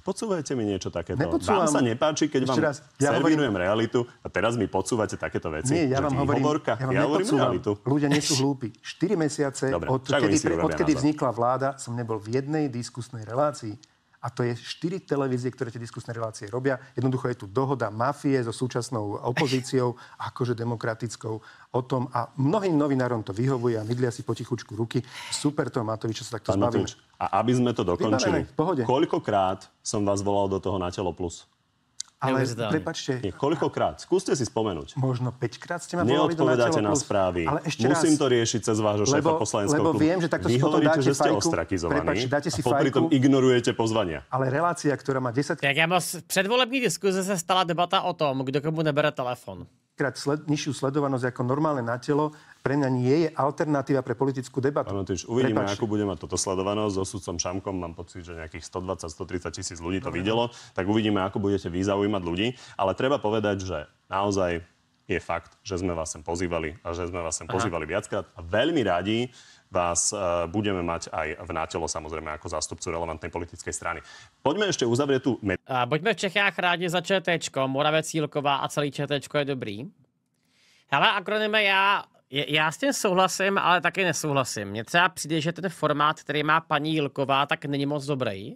[SPEAKER 2] Podsúvajte mi niečo takéto. Vám sa nepáči, keď Ešte vám raz, ja servínujem hovorím... realitu a teraz mi podsúvate takéto veci. Nie, ja vám hovorím, hovorka, ja, vám ja hovorím realitu. Ľudia nie sú
[SPEAKER 3] hlúpi. 4 mesiace Dobre, od, kedy, pre, od kedy vznikla vláda, som nebol v jednej diskusnej relácii a to je štyri televízie, ktoré tie diskusné relácie robia. Jednoducho je tu dohoda mafie so súčasnou opozíciou, akože demokratickou, o tom a mnohým novinárom to vyhovuje a mydlia si potichučku ruky. Super to, Matovič, čo sa takto Pán zbavíme.
[SPEAKER 2] a aby sme to dokončili, Vybavené, pohode. koľkokrát som vás volal do toho na Telo Plus? Ale prepačte. koľkokrát? Skúste si spomenúť.
[SPEAKER 3] Možno 5 krát ste ma volali do na správy. Ale ešte raz, Musím to
[SPEAKER 2] riešiť cez vášho šéfa poslaneckého Lebo viem, že takto si potom dáte že ste ostrakizovaní prepač, dáte si a popri tom
[SPEAKER 1] ignorujete pozvania. Ale relácia, ktorá má 10... Tak ja vás, predvolební diskuze sa stala debata o tom, kto komu nebere telefon krát
[SPEAKER 3] sled, nižšiu sledovanosť ako normálne na telo pre mňa nie je alternatíva pre politickú debatu. Áno, tyž uvidíme, Prepač. ako
[SPEAKER 2] bude mať toto sledovanosť. So sudcom Šamkom mám pocit, že nejakých 120-130 tisíc ľudí to Dobre. videlo. Tak uvidíme, ako budete vy zaujímať ľudí. Ale treba povedať, že naozaj je fakt, že sme vás sem pozývali a že sme vás sem Aha. pozývali viackrát. A veľmi radi vás uh, budeme mať aj v nátelo, samozrejme, ako zástupcu relevantnej politickej strany. Poďme ešte uzavrieť tu... Med-
[SPEAKER 1] a poďme v Čechách rádi za ČT, Moravec Jílková a celý ČT je dobrý. Hele, akronyme, já Já s tím souhlasím, ale taky nesouhlasím. Mně třeba přijde, že ten formát, který má paní Jilková, tak není moc dobrý.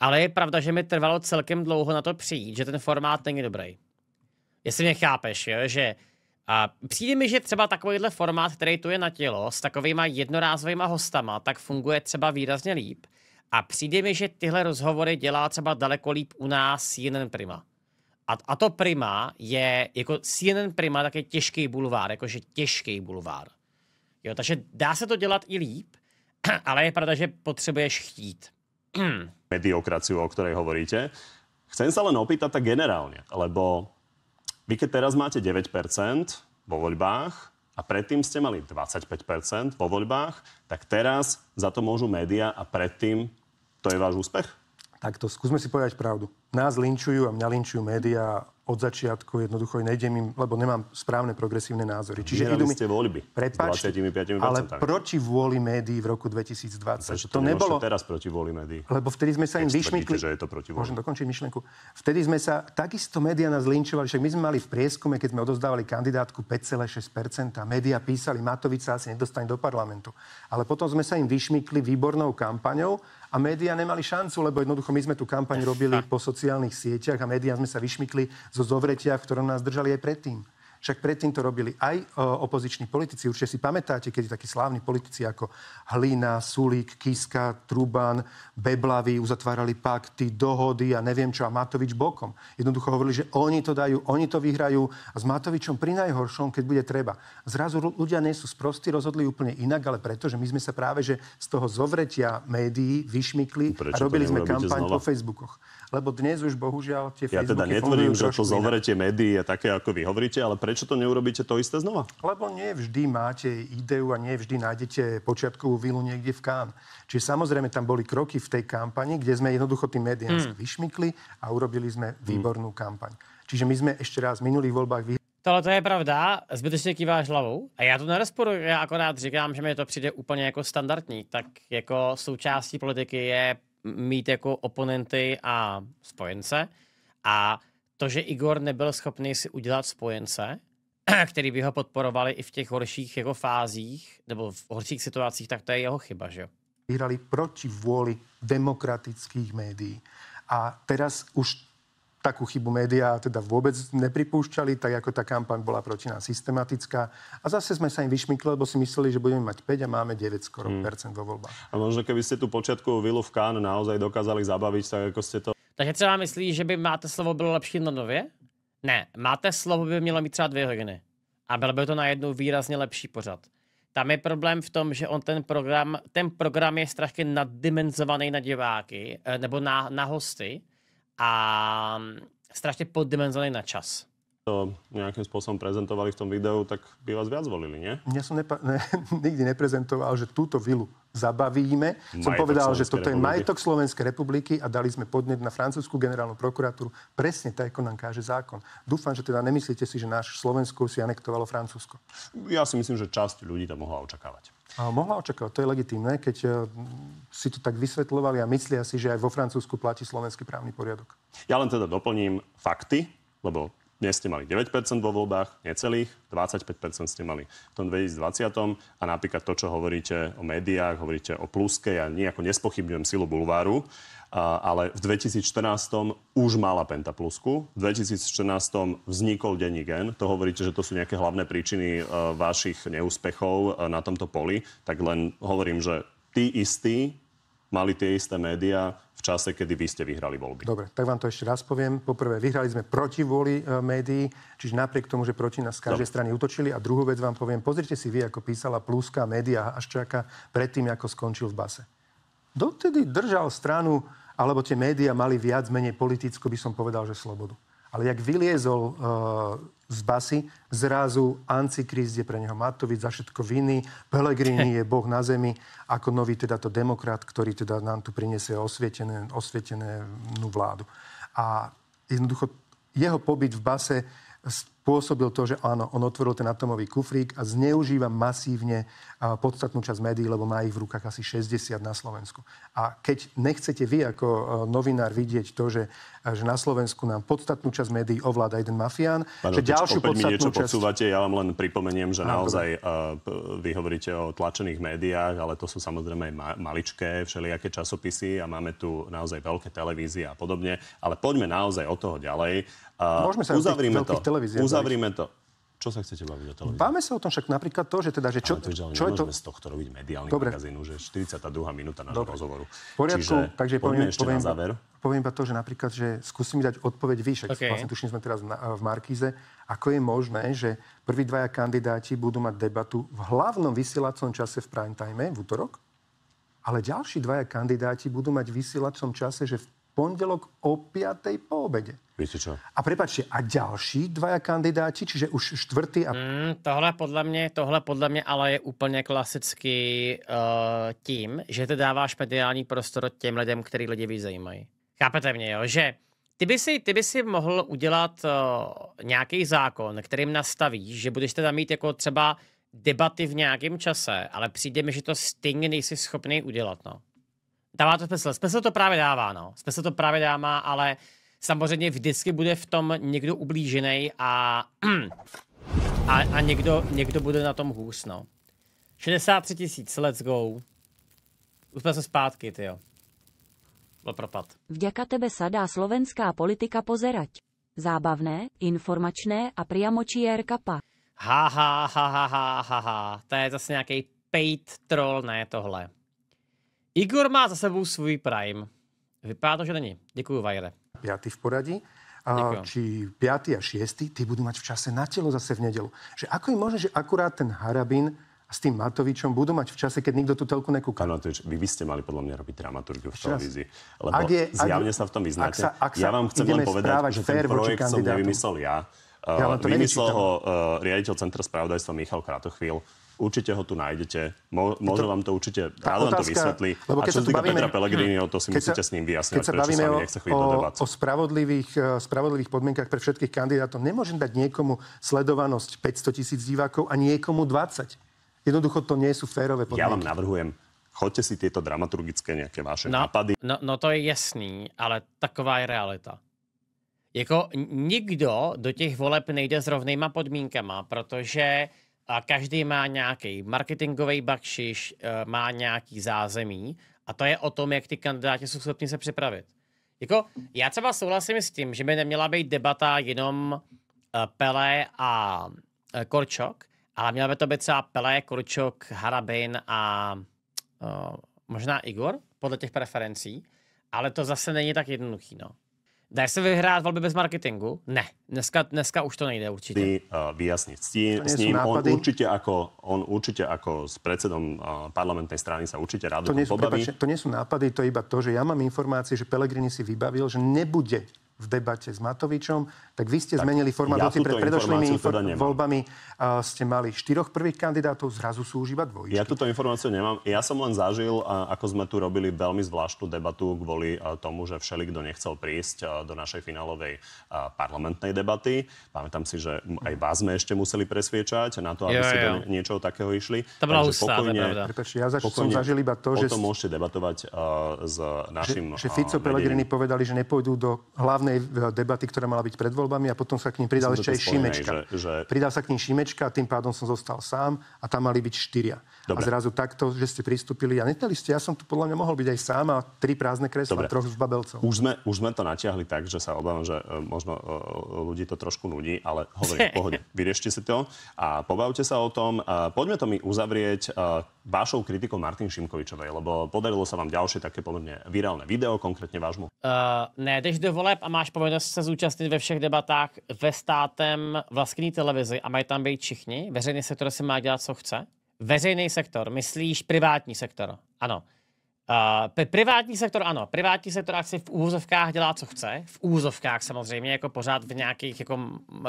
[SPEAKER 1] Ale je pravda, že mi trvalo celkem dlouho na to přijít, že ten formát není dobrý. Jestli mě chápeš, jo? že a přijde mi, že třeba takovýhle formát, který tu je na tělo, s takovými jednorázovými hostama, tak funguje třeba výrazně líp. A přijde mi, že tyhle rozhovory dělá třeba daleko líp u nás CNN Prima. A, a to Prima je, jako CNN Prima, tak je těžký bulvár, jakože těžký bulvár. Jo, takže dá se to dělat i líp, ale je pravda, že potřebuješ chtít.
[SPEAKER 2] Mediokraciu, o ktorej hovoríte. Chcem sa len opýtať tak generálne, lebo vy keď teraz máte 9% vo voľbách a predtým ste mali 25% vo voľbách, tak teraz za to môžu média a predtým to je váš úspech?
[SPEAKER 3] Takto, skúsme si povedať pravdu nás linčujú a mňa linčujú médiá od začiatku, jednoducho nejdem im, lebo nemám správne progresívne názory. Čiže Vyhrali idú mi, ste voľby
[SPEAKER 2] Prepačte, ale proti
[SPEAKER 3] vôli médií v roku 2020. Prečo to, to nebolo
[SPEAKER 2] teraz proti vôli médií. Lebo vtedy sme sa Keď im vyšmykli. že je to proti vôli. Môžem
[SPEAKER 3] dokončiť myšlenku. Vtedy sme sa, takisto médiá nás linčovali, však my sme mali v prieskume, keď sme odozdávali kandidátku 5,6%, a médiá písali, Matovica asi nedostane do parlamentu. Ale potom sme sa im vyšmykli výbornou kampaňou a médiá nemali šancu, lebo jednoducho my sme tú kampaň robili po sociálnych sieťach a médiá sme sa vyšmykli zo zovretia, v ktorom nás držali aj predtým. Však predtým to robili aj e, opoziční politici. Určite si pamätáte, keď takí slávni politici ako Hlina, Sulík, Kiska, Truban, Beblavy uzatvárali pakty, dohody a neviem čo a Matovič bokom. Jednoducho hovorili, že oni to dajú, oni to vyhrajú a s Matovičom pri najhoršom, keď bude treba. Zrazu ľudia nie sú sprostí, rozhodli úplne inak, ale preto, že my sme sa práve že z toho zovretia médií vyšmykli Prečo a robili sme kampaň po Facebookoch lebo dnes už bohužiaľ tie Ja teda netvrdím, že to zovretie
[SPEAKER 2] médií a také, ako vy hovoríte, ale prečo to neurobíte to isté znova?
[SPEAKER 3] Lebo nie vždy máte ideu a nie vždy nájdete počiatkovú vilu niekde v kán. Čiže samozrejme tam boli kroky v tej kampani, kde sme jednoducho tým médiám mm. vyšmykli a urobili sme hmm. výbornú mm. kampaň. Čiže my sme
[SPEAKER 1] ešte raz v minulých voľbách vy... Tohle to je pravda, zbytečne kýváš hlavou. A já to rozporu, já akorát říkám, že mi to přijde úplne jako standardní. Tak jako součástí politiky je mít jako oponenty a spojence. A to, že Igor nebyl schopný si udělat spojence, který by ho podporovali i v těch horších jako fázích, nebo v horších situacích, tak to je jeho chyba, že jo?
[SPEAKER 3] Vyhrali proti vôli demokratických médií. A teraz už takú chybu médiá teda vôbec nepripúšťali, tak ako tá kampaň bola proti nám systematická. A zase sme sa im vyšmykli, lebo si mysleli,
[SPEAKER 2] že budeme mať 5 a máme 9 skoro hmm. percent vo voľbách. A možno keby ste tú počiatku Vilu v Kán naozaj dokázali zabaviť, tak ako ste to...
[SPEAKER 1] Takže třeba myslí, že by máte slovo bylo lepší na nově? Ne, máte slovo by mělo mít třeba dvě hodiny. A bylo by to najednou výrazně lepší pořad. Tam je problém v tom, že on ten program, ten program je strašně naddimenzovaný na diváky, eh, nebo na, na hosty a mm, strašne poddimenzovaný na čas
[SPEAKER 2] to nejakým spôsobom prezentovali v tom videu, tak by vás viac volili, nie? Ja som nepa- ne,
[SPEAKER 3] nikdy neprezentoval, že túto vilu zabavíme. Majetok som povedal, Slovenskej že toto republiky. je majetok Slovenskej republiky a dali sme podnet na francúzsku generálnu prokuratúru. Presne tak, ako nám káže zákon. Dúfam, že teda nemyslíte si, že náš Slovensko si anektovalo Francúzsko.
[SPEAKER 2] Ja si myslím, že časť ľudí to mohla očakávať.
[SPEAKER 3] Mohla očakávať, to je legitimné, keď e, si to tak vysvetľovali a myslia si, že aj vo Francúzsku platí slovenský právny poriadok.
[SPEAKER 2] Ja len teda doplním fakty, lebo dnes ste mali 9% vo voľbách, necelých, 25% ste mali v tom 2020. A napríklad to, čo hovoríte o médiách, hovoríte o pluske, ja nejako nespochybňujem silu bulváru, ale v 2014 už mala pentaplusku. V 2014 vznikol denní gen. To hovoríte, že to sú nejaké hlavné príčiny e, vašich neúspechov e, na tomto poli. Tak len hovorím, že tí istí mali tie isté médiá v čase, kedy vy ste vyhrali voľby.
[SPEAKER 3] Dobre, tak vám to ešte raz poviem. Poprvé, vyhrali sme proti vôli e, médií, čiže napriek tomu, že proti nás z každej Dobre. strany utočili. A druhú vec vám poviem, pozrite si vy, ako písala plúska média Haščáka predtým, ako skončil v base dotedy držal stranu, alebo tie médiá mali viac menej politicko, by som povedal, že slobodu. Ale jak vyliezol uh, z basy, zrazu Anticrist je pre neho Matovič za všetko viny, Pelegrini je Boh na zemi, ako nový teda to demokrat, ktorý teda nám tu prinesie osvietené, osvietenú vládu. A jednoducho jeho pobyt v base spôsobil to, že áno, on otvoril ten atomový kufrík a zneužíva masívne podstatnú časť médií, lebo má ich v rukách asi 60 na Slovensku. A keď nechcete vy ako e, novinár vidieť to, že, e, že na Slovensku nám podstatnú časť médií ovláda jeden mafián, Pane, že ďalšiu opäť podstatnú mi niečo časť... podsúvate,
[SPEAKER 2] ja vám len pripomeniem, že naozaj uh, vy hovoríte o tlačených médiách, ale to sú samozrejme aj ma- maličké, všelijaké časopisy a máme tu naozaj veľké televízie a podobne, ale poďme naozaj od toho ďalej. A Môžeme sa uzavrime to. Uzavrime to.
[SPEAKER 3] Čo sa chcete baviť o televízii? Báme sa o tom však napríklad to, že teda, že čo, to, čo je to... z
[SPEAKER 2] tohto robiť mediálny Dobre. magazín, už je 42. minúta na Dobre. rozhovoru. Poriadku, Čiže takže poviem, ešte poviem, na záver.
[SPEAKER 3] Poviem iba to, že napríklad, že skúsim dať odpoveď vy, však okay. vlastne tuším sme teraz na, v Markíze, ako je možné, že prví dvaja kandidáti budú mať debatu v hlavnom vysielacom čase v prime time v útorok, ale ďalší dvaja kandidáti budú mať vysielacom čase, že v pondelok o 5. po obede. Viete čo? A prepačte, a ďalší dvaja kandidáti, čiže už štvrtý
[SPEAKER 1] a... Mm, tohle, podle mě, tohle podľa mňa ale je úplně klasický. uh, tím, že ty dáváš mediální prostor těm lidem, který lidi víc zajímají. Chápete mě, jo? Že ty by si, ty by si mohl udělat uh, nějaký zákon, kterým nastavíš, že budeš teda mít jako třeba debaty v nějakém čase, ale přijde mi, že to Sting nejsi schopný udělat, no. Dává to smysl. Smysl to právě dává, no. Smysl to právě dává, ale uh, Samozřejmě vždycky bude v tom někdo ublížený a, a, a někdo, někdo bude na tom hůř, no. 63 tisíc, let's go. Už se zpátky, ty jo. Byl propad.
[SPEAKER 4] Vďaka tebe sadá slovenská politika pozerať. Zábavné, informačné a priamočí kapa.
[SPEAKER 1] Ha, ha, ha, ha, ha, ha, ha. To je zase nějaký paid troll, ne tohle. Igor má za sebou svůj Prime. Vypadá to, že není. Děkuju, Vajre piaty v poradí,
[SPEAKER 3] a, či 5. a 6. tí budú mať v čase na telo zase v nedelu. Že ako je možné, že akurát ten harabin s tým Matovičom budú mať v čase, keď nikto tú telku nekúka. Pán Matovič, vy by ste mali podľa mňa robiť dramaturgiu v televízii. Lebo ak je, zjavne ak, sa v tom vyznáte. Ak sa, ak sa ja vám chcem len povedať, že ten projekt som nevymyslel
[SPEAKER 2] ja. ja uh, vymyslel ho uh, riaditeľ Centra spravodajstva Michal Kratochvíľ. Určite ho tu nájdete. Mo- môže vám to určite, rád vám to vysvetlí. Lebo keď a čo sa týka bavíme, Petra Pellegriniho, hm. to si musíte sa, s ním vyjasniť. Keď sa bavíme o, o,
[SPEAKER 3] o spravodlivých, e, spravodlivých podmienkach pre všetkých kandidátov, nemôžem dať niekomu sledovanosť 500 tisíc divákov a niekomu 20. Jednoducho to
[SPEAKER 2] nie sú férové podmienky. Ja vám navrhujem, choďte si tieto dramaturgické nejaké vaše
[SPEAKER 1] no, nápady. No, no to je jasný, ale taková je realita. Jako nikdo do těch voleb nejde s rovnýma podmínkama, protože a každý má nějaký marketingový bakšiš, eh, má nějaký zázemí a to je o tom, jak ty kandidáti jsou schopni se připravit. Jako, já třeba souhlasím s tím, že by neměla být debata jenom eh, Pele a eh, Korčok, ale měla by to být třeba Pele, Korčok, Harabin a možná Igor, podle těch preferencí, ale to zase není tak jednoduchý, no. Dá se vyhrát volby bez marketingu? Ne. Dneska, dneska už to nejde určitě.
[SPEAKER 2] Ty, uh, eh, vyjasniť. S, tým, s ním on určite, ako, on určite ako s predsedom uh, eh, parlamentnej strany sa určite rád to nie, sú,
[SPEAKER 3] to nie sú nápady, to je iba to, že ja mám informácie, že Pelegrini si vybavil, že nebude v debate s Matovičom, tak vy ste tak zmenili formát ja pred predošlými infor- teda voľbami. Uh, ste mali štyroch prvých kandidátov, zrazu sú už iba dvojičky.
[SPEAKER 2] Ja túto informáciu nemám. Ja som len zažil, uh, ako sme tu robili veľmi zvláštnu debatu kvôli uh, tomu, že všelikto nechcel prísť uh, do našej finálovej uh, parlamentnej debaty. Pamätám si, že aj vás sme ešte museli presviečať na to, aby ja. ste do niečoho takého išli. To bola ústa, pokojne, Prepač, ja zač- pokojne, som zažil iba to, že... O tom môžete debatovať uh, s našim... Že, že Fico Pellegrini
[SPEAKER 3] povedali, že nepôjdu do hlavnej hlavnej eh, debaty, ktorá mala byť pred voľbami a potom sa k ním pridal ešte aj Šimečka. Že, že... Pridal sa k ním Šimečka a tým pádom som zostal sám a tam mali byť štyria. Dobre. A zrazu takto, že ste pristúpili a netali ste, ja som tu podľa mňa mohol byť aj sám a tri prázdne kresla, Dobre. troch z babelcov.
[SPEAKER 2] Už sme, už sme to natiahli tak, že sa obávam, že e, možno e, e, ľudí to trošku nudí, ale hovorím, v pohode, vyriešte si to a pobavte sa o tom. Poďme to mi uzavrieť vašou kritikou Martin Šimkovičovej, lebo podarilo sa vám ďalšie také pomerne virálne video, konkrétne vášmu.
[SPEAKER 1] Uh, jdeš do voleb a máš povinnosť se zúčastnit ve všech debatách ve státem vlastní televizi a mají tam být všichni? Veřejný sektor si má dělat, co chce? Veřejný sektor, myslíš privátní sektor? Ano. Uh, privátní sektor, ano, privátní sektor asi v úzovkách dělá, co chce, v úzovkách samozřejmě, jako pořád v nějakých jako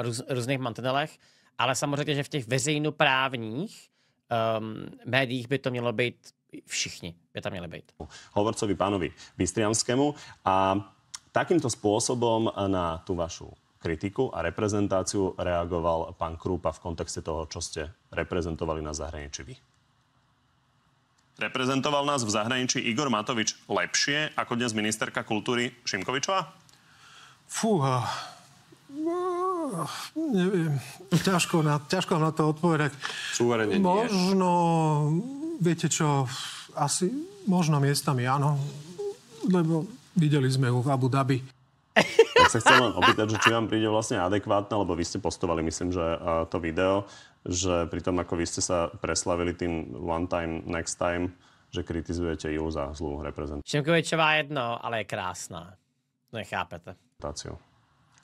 [SPEAKER 1] růz, různých mantinelech, ale samozřejmě, že v těch veřejnoprávních um, médiích by to mělo být všichni, by tam měli být.
[SPEAKER 2] Hovorcovi pánovi Bystrianskému a takýmto spôsobom na tú vašu kritiku a reprezentáciu reagoval pán Krúpa v kontexte toho, čo ste reprezentovali na zahraničí vy? Reprezentoval nás v zahraničí Igor Matovič lepšie ako dnes ministerka kultúry Šimkovičová?
[SPEAKER 4] Fúha.
[SPEAKER 3] No, neviem.
[SPEAKER 4] Ťažko na, ťažko na to odpovedať. Súverene Možno,
[SPEAKER 3] nie. viete čo, asi možno miestami áno, lebo videli sme ju v Abu Dhabi.
[SPEAKER 2] Tak sa chcem len opýtať, že či vám príde vlastne adekvátne, lebo vy ste postovali, myslím, že eh, to video, že pri tom, ako vy ste sa preslavili tým one time, next time, že kritizujete ju za zlú reprezentáciu.
[SPEAKER 1] Šimkovičová je jedno, ale je krásna. Nechápete.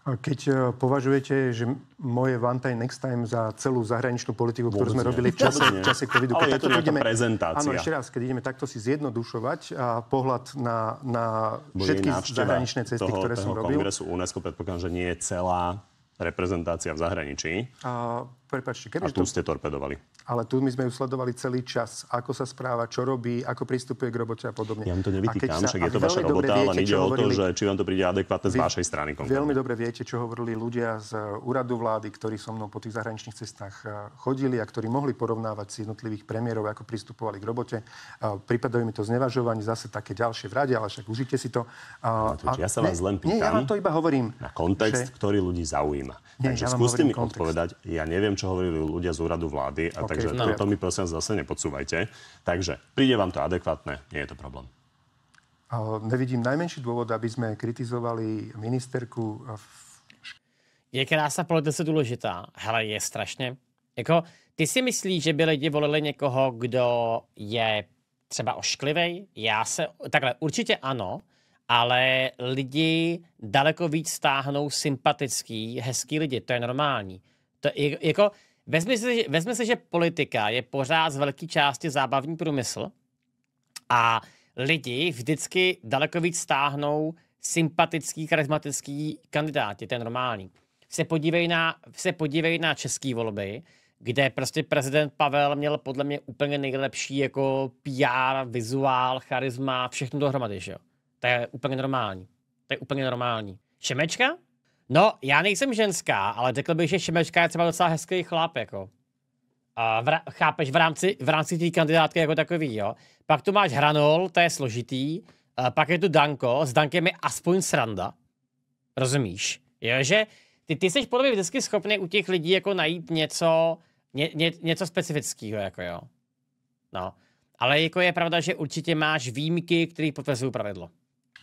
[SPEAKER 3] Keď e, považujete, že moje one time, next time za celú zahraničnú politiku, Vôbec ktorú sme nie. robili v čase, v čase covidu. Ale keď je to ideme, prezentácia. Áno, ešte raz, keď ideme takto si zjednodušovať a pohľad na, na všetky zahraničné cesty, toho, ktoré toho som robil. kongresu
[SPEAKER 2] UNESCO predpokladám, že nie je celá reprezentácia v zahraničí. A prepačte, keby... A tu ste torpedovali.
[SPEAKER 3] Ale tu my sme ju sledovali celý čas, ako sa správa, čo robí, ako pristupuje k robote a podobne. Ja vám to nevytýkam, však je to vaša robota, viete, ale ide o to, že
[SPEAKER 2] či vám to príde adekvátne z vašej strany. Konkrétne.
[SPEAKER 3] Veľmi dobre viete, čo hovorili ľudia z úradu vlády, ktorí so mnou po tých zahraničných cestách e, chodili a ktorí mohli porovnávať si jednotlivých premiérov, ako pristupovali k robote. E, Prípadov mi to znevažovanie, zase také ďalšie v rade, ale však užite si to. E, a, a, ja sa vás ne, len pýtam. Nie, ja vám to iba hovorím. Na kontext, že...
[SPEAKER 2] ktorý ľudí zaujíma. Nie, Takže ja skúste mi odpovedať. Ja neviem, čo čo hovorili ľudia z úradu vlády. A okay, takže no, to mi prosím zase nepodsúvajte. Takže príde vám to adekvátne, nie je to problém.
[SPEAKER 3] Nevidím najmenší dôvod, aby sme kritizovali ministerku. V...
[SPEAKER 1] Je krásná politice důležitá. Hele, je strašně. Jako, ty si myslíš, že by lidi volili někoho, kdo je třeba ošklivej? Já se, takhle, určite ano, ale lidi daleko víc stáhnou sympatický, hezký lidi, to je normální. To je, jako, vezmi, si, vezmi si, že politika je pořád z velké části zábavní průmysl a lidi vždycky daleko víc stáhnou sympatický, charismatický kandidáti, ten normální. Se podívej na, se podívej na český volby, kde prostě prezident Pavel měl podle mě úplně nejlepší jako PR, vizuál, charisma, všechno dohromady, že jo. To je úplně normální. To je úplně normální. Šemečka No, já nejsem ženská, ale řekl bych, že Šimečka je třeba docela hezký chlap, jako. A v, chápeš, v rámci, v rámci té kandidátky jako takový, jo. Pak tu máš Hranol, to je složitý. A pak je tu Danko, s Dankem je aspoň sranda. Rozumíš? Jo, že ty, ty jsi podle mě vždycky schopný u těch lidí jako najít něco, ně, ně, něco specifického, jako jo. No. Ale jako je pravda, že určitě máš výjimky, které potvrzují pravidlo.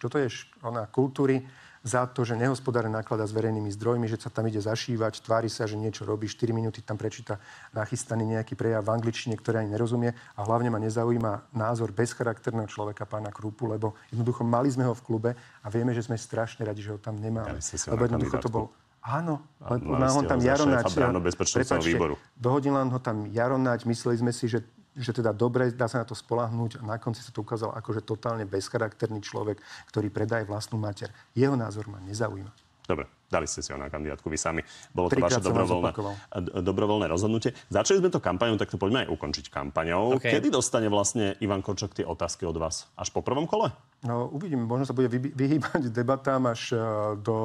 [SPEAKER 1] Toto je
[SPEAKER 3] ona kultury za to, že nehospodárne naklada s verejnými zdrojmi, že sa tam ide zašívať, tvári sa, že niečo robí, 4 minúty tam prečíta nachystaný nejaký prejav v angličtine, ktorý ani nerozumie a hlavne ma nezaujíma názor bezcharakterného človeka pána Krúpu, lebo jednoducho mali sme ho v klube a vieme, že sme strašne radi, že ho tam nemáme. Ja, lebo jednoducho to bol Áno, ale má on tam Jaronať. Prepačte, výboru. dohodil nám ho tam Jaronať. mysleli sme si, že že teda dobre, dá sa na to spolahnuť a na konci sa to ukázalo že totálne bezcharakterný človek, ktorý predaje vlastnú mater. Jeho názor ma nezaujíma.
[SPEAKER 2] Dobre, dali ste si ho na kandidátku vy sami. Bolo to vaše dobrovoľné, dobrovoľné rozhodnutie. Začali sme to kampaňou, tak to poďme aj ukončiť kampaňou. Okay. Kedy dostane vlastne Ivan Korčok tie otázky od vás? Až po prvom kole?
[SPEAKER 3] No, uvidíme. Možno sa bude vyhýbať debatám až e, do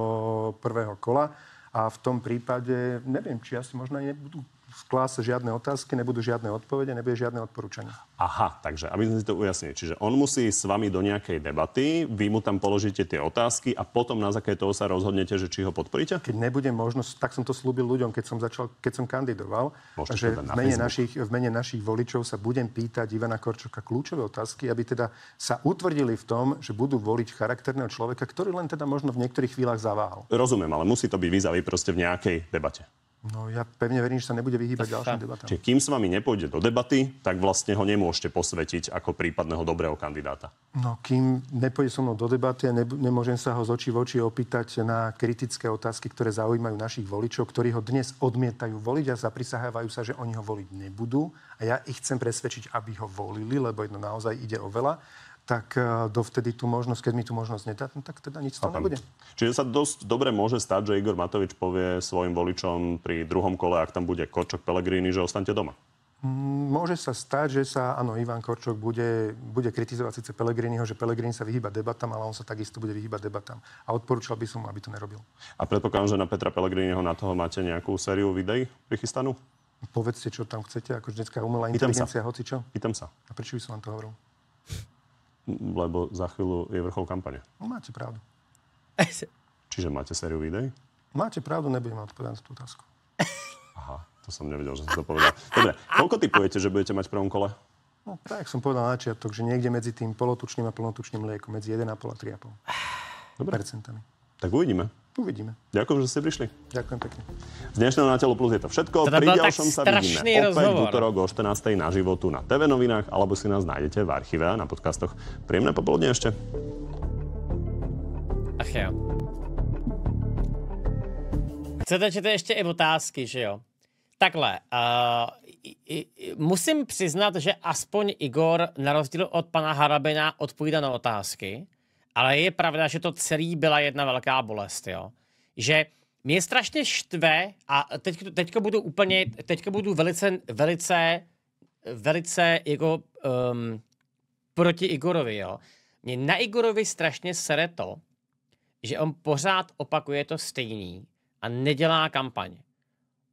[SPEAKER 3] prvého kola. A v tom prípade, neviem, či asi možno aj nebudú v klase žiadne otázky, nebudú žiadne odpovede, nebude žiadne odporúčania.
[SPEAKER 2] Aha, takže aby sme si to ujasnili. Čiže on musí s vami do nejakej debaty, vy mu tam položíte tie otázky a potom na základe toho sa rozhodnete, že či ho podporíte?
[SPEAKER 3] Keď nebude možnosť, tak som to slúbil ľuďom, keď som, začal, keď som kandidoval, Môžete že v mene, na našich, v mene našich voličov sa budem pýtať Ivana Korčoka kľúčové otázky, aby teda sa utvrdili v tom, že budú voliť charakterného človeka, ktorý len teda možno v niektorých chvíľach zaváhal.
[SPEAKER 2] Rozumiem, ale musí to byť vy proste v nejakej debate. No ja
[SPEAKER 3] pevne verím, že sa nebude vyhýbať ďalším debatám.
[SPEAKER 2] Čiže kým s vami nepôjde do debaty, tak vlastne ho nemôžete posvetiť ako prípadného dobrého kandidáta.
[SPEAKER 3] No kým nepôjde so mnou do debaty a ne, nemôžem sa ho z očí v oči opýtať na kritické otázky, ktoré zaujímajú našich voličov, ktorí ho dnes odmietajú voliť a zaprisahávajú sa, že oni ho voliť nebudú. A ja ich chcem presvedčiť, aby ho volili, lebo jedno naozaj ide o veľa tak e, dovtedy tú možnosť, keď mi tú možnosť nedá, no tak teda nič z toho nebude.
[SPEAKER 2] Čiže sa dosť dobre môže stať, že Igor Matovič povie svojim voličom pri druhom kole, ak tam bude Korčok Pelegrini, že ostaňte doma.
[SPEAKER 3] Mm, môže sa stať, že sa, áno, Ivan Korčok bude, bude kritizovať síce Pelegriniho, že Pelegrini sa vyhýba debatám, ale on sa takisto bude vyhýbať debatám. A odporúčal by som, aby to nerobil.
[SPEAKER 2] A predpokladám, že na Petra Pelegriniho na toho máte nejakú sériu videí prichystanú?
[SPEAKER 3] Povedzte, čo tam chcete, ako dneska umelá inteligencia, hoci čo. Pýtam sa. A prečo by som vám to hovoril?
[SPEAKER 2] lebo za chvíľu je vrchol kampane. No, máte pravdu. Čiže máte sériu videí?
[SPEAKER 3] Máte pravdu, nebudem odpovedať na tú otázku.
[SPEAKER 2] Aha, to som nevedel, že som to povedal. Dobre, koľko typujete, že budete mať v prvom kole?
[SPEAKER 3] No, tak som povedal na začiatok, že niekde medzi tým polotučným a plnotučným liekom, medzi 1,5 a 3,5
[SPEAKER 2] Dobre. percentami. Tak uvidíme. Uvidíme. Ďakujem, že ste prišli. Ďakujem pekne. Z dnešného Na telo plus je to všetko. Teda Pri ďalšom sa vidíme opäť v útorok o 14. na životu na TV novinách, alebo si nás nájdete v archíve a na podcastoch. Príjemné popoludne ešte.
[SPEAKER 1] Ach jo. Chcete, že ešte i otázky, že jo? Takhle, uh, i, i, musím přiznat, že aspoň Igor, na rozdíl od pana Harabina, odpovídá na otázky. Ale je pravda, že to celý byla jedna velká bolest, jo. Že mě strašně štve, a teď, teďko budu úplně, teďko budu velice, velice, velice jako um, proti Igorovi, jo. Mě na Igorovi strašně sere to, že on pořád opakuje to stejný a nedělá kampaň.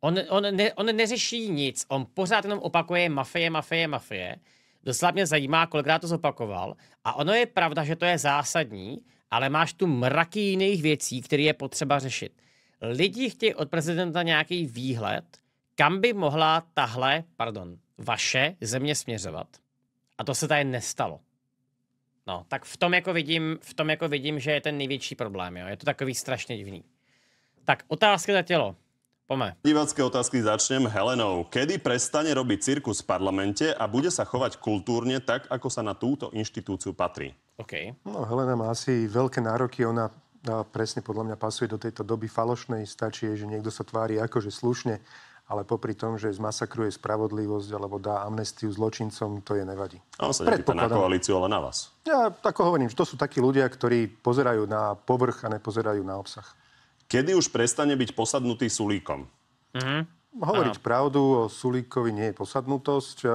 [SPEAKER 1] On, on, ne, on neřeší nic, on pořád jenom opakuje mafie, mafie, mafie Docela mě zajímá, kolikrát to zopakoval. A ono je pravda, že to je zásadní, ale máš tu mraky jiných věcí, které je potřeba řešit. Lidi chtějí od prezidenta nějaký výhled, kam by mohla tahle, pardon, vaše země směřovat. A to se tady nestalo. No, tak v tom jako vidím, v tom jako vidím že je ten největší problém. Jo? Je to takový strašně divný. Tak otázka za tělo. Poďme.
[SPEAKER 2] Divácké otázky začnem Helenou. Kedy prestane robiť cirkus v parlamente a bude sa chovať kultúrne tak, ako sa na túto inštitúciu patrí? OK.
[SPEAKER 3] No, Helena má asi veľké nároky. Ona no, presne podľa mňa pasuje do tejto doby falošnej. Stačí, že niekto sa tvári akože slušne, ale popri tom, že zmasakruje spravodlivosť alebo dá amnestiu zločincom, to je nevadí.
[SPEAKER 2] On sa nepýta na koalíciu, ale na vás.
[SPEAKER 3] Ja tak hovorím, že to sú takí ľudia, ktorí pozerajú na povrch a nepozerajú na obsah.
[SPEAKER 2] Kedy už prestane byť posadnutý Sulíkom?
[SPEAKER 3] Mm-hmm. Hovoriť ano. pravdu o Sulíkovi nie je posadnutosť, eh,